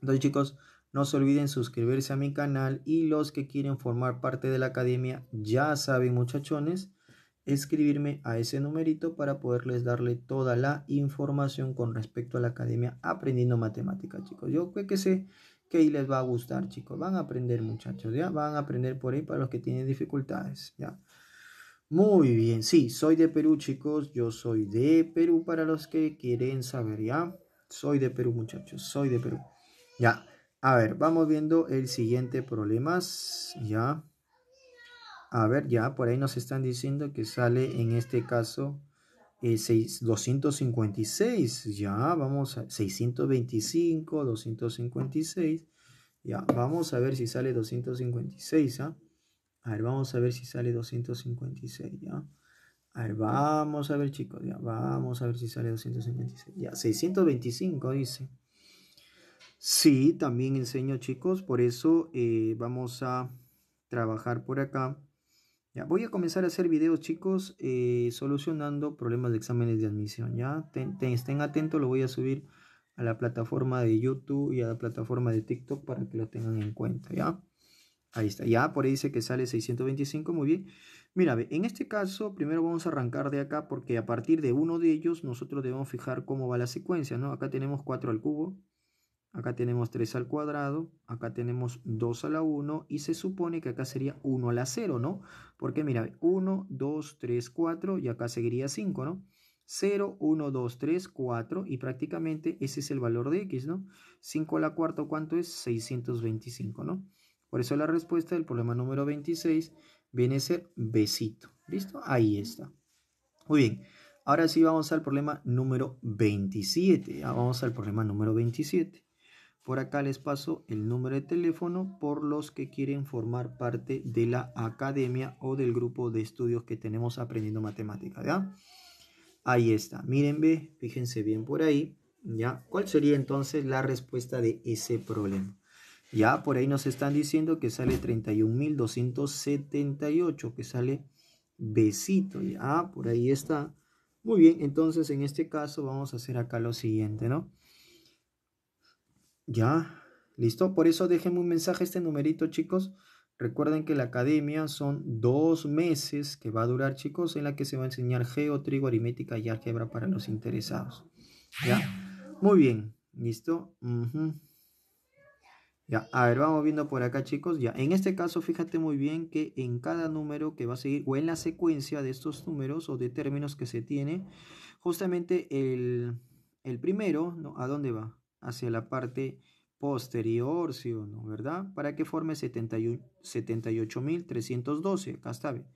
Entonces, chicos, no se olviden suscribirse a mi canal y los que quieren formar parte de la academia, ya saben muchachones, escribirme a ese numerito para poderles darle toda la información con respecto a la academia aprendiendo matemáticas, chicos. Yo creo que sé que ahí les va a gustar, chicos. Van a aprender, muchachos, ya. Van a aprender por ahí para los que tienen dificultades, ya. Muy bien, sí, soy de Perú, chicos. Yo soy de Perú para los que quieren saber, ¿ya? Soy de Perú, muchachos, soy de Perú. Ya, a ver, vamos viendo el siguiente problema. Ya. A ver, ya, por ahí nos están diciendo que sale en este caso 256. Eh, ya, vamos a 625, 256. Ya, vamos a ver si sale 256, ¿ah? A ver, vamos a ver si sale 256, ¿ya? A ver, vamos a ver, chicos, ya. Vamos a ver si sale 256. Ya, 625 dice. Sí, también enseño, chicos. Por eso eh, vamos a trabajar por acá. Ya, voy a comenzar a hacer videos, chicos, eh, solucionando problemas de exámenes de admisión, ¿ya? estén atentos, lo voy a subir a la plataforma de YouTube y a la plataforma de TikTok para que lo tengan en cuenta, ¿ya? Ahí está, ya por ahí dice que sale 625, muy bien. Mira, en este caso, primero vamos a arrancar de acá porque a partir de uno de ellos nosotros debemos fijar cómo va la secuencia, ¿no? Acá tenemos 4 al cubo, acá tenemos 3 al cuadrado, acá tenemos 2 a la 1 y se supone que acá sería 1 a la 0, ¿no? Porque mira, 1, 2, 3, 4 y acá seguiría 5, ¿no? 0, 1, 2, 3, 4 y prácticamente ese es el valor de x, ¿no? 5 a la cuarta, ¿cuánto es? 625, ¿no? Por eso la respuesta del problema número 26 viene a ser besito. ¿Listo? Ahí está. Muy bien. Ahora sí vamos al problema número 27. vamos al problema número 27. Por acá les paso el número de teléfono por los que quieren formar parte de la academia o del grupo de estudios que tenemos aprendiendo matemática, ¿ya? Ahí está. Miren, ve, fíjense bien por ahí, ¿ya? ¿Cuál sería entonces la respuesta de ese problema? Ya por ahí nos están diciendo que sale 31.278, que sale besito. Ya por ahí está. Muy bien, entonces en este caso vamos a hacer acá lo siguiente, ¿no? Ya, listo. Por eso déjenme un mensaje este numerito, chicos. Recuerden que la academia son dos meses que va a durar, chicos, en la que se va a enseñar geo, trigo, aritmética y álgebra para los interesados. ¿Ya? Muy bien, ¿listo? Ya, a ver, vamos viendo por acá, chicos. Ya, en este caso, fíjate muy bien que en cada número que va a seguir o en la secuencia de estos números o de términos que se tiene, justamente el, el primero, ¿no? ¿A dónde va? Hacia la parte posterior, si o no? ¿Verdad? Para que forme 78.312. Acá está bien.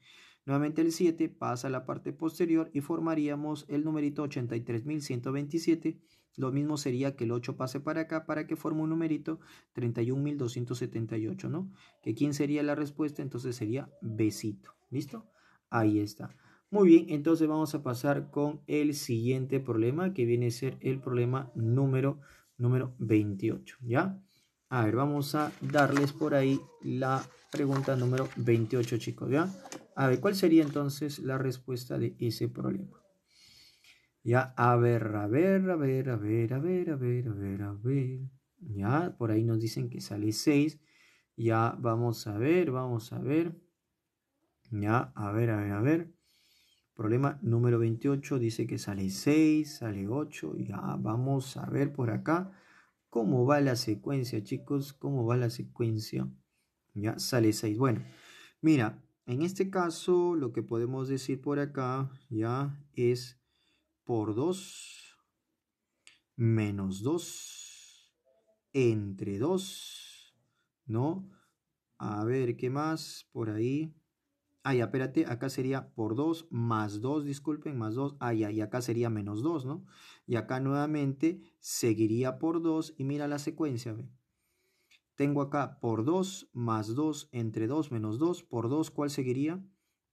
Nuevamente el 7 pasa a la parte posterior y formaríamos el numerito 83.127. Lo mismo sería que el 8 pase para acá para que forme un numerito 31.278, ¿no? Que quién sería la respuesta, entonces sería besito. ¿Listo? Ahí está. Muy bien, entonces vamos a pasar con el siguiente problema que viene a ser el problema número, número 28, ¿ya? A ver, vamos a darles por ahí la pregunta número 28, chicos, ¿ya? A ver, ¿cuál sería entonces la respuesta de ese problema? Ya, a ver, a ver, a ver, a ver, a ver, a ver, a ver, a ver. Ya, por ahí nos dicen que sale 6. Ya, vamos a ver, vamos a ver. Ya, a ver, a ver, a ver. Problema número 28 dice que sale 6, sale 8. Ya, vamos a ver por acá cómo va la secuencia, chicos. Cómo va la secuencia. Ya, sale 6. Bueno, mira, en este caso, lo que podemos decir por acá ya es por 2 menos 2 entre 2, ¿no? A ver, ¿qué más por ahí? Ah, espérate, acá sería por 2 más 2, disculpen, más 2. Ah, ya, y acá sería menos 2, ¿no? Y acá nuevamente seguiría por 2 y mira la secuencia, ¿ven? Tengo acá por 2 más 2 entre 2 menos 2. Por 2, ¿cuál seguiría?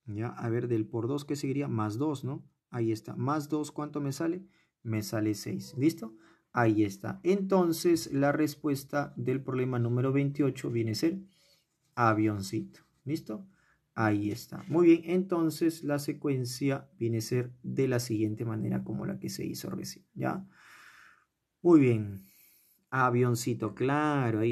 Ya, a ver, del por 2, ¿qué seguiría? Más 2, ¿no? Ahí está. Más 2, ¿cuánto me sale? Me sale 6. ¿Listo? Ahí está. Entonces, la respuesta del problema número 28 viene a ser avioncito. ¿Listo? Ahí está. Muy bien, entonces la secuencia viene a ser de la siguiente manera como la que se hizo recién, ¿ya? Muy bien. Avioncito, claro, ahí está.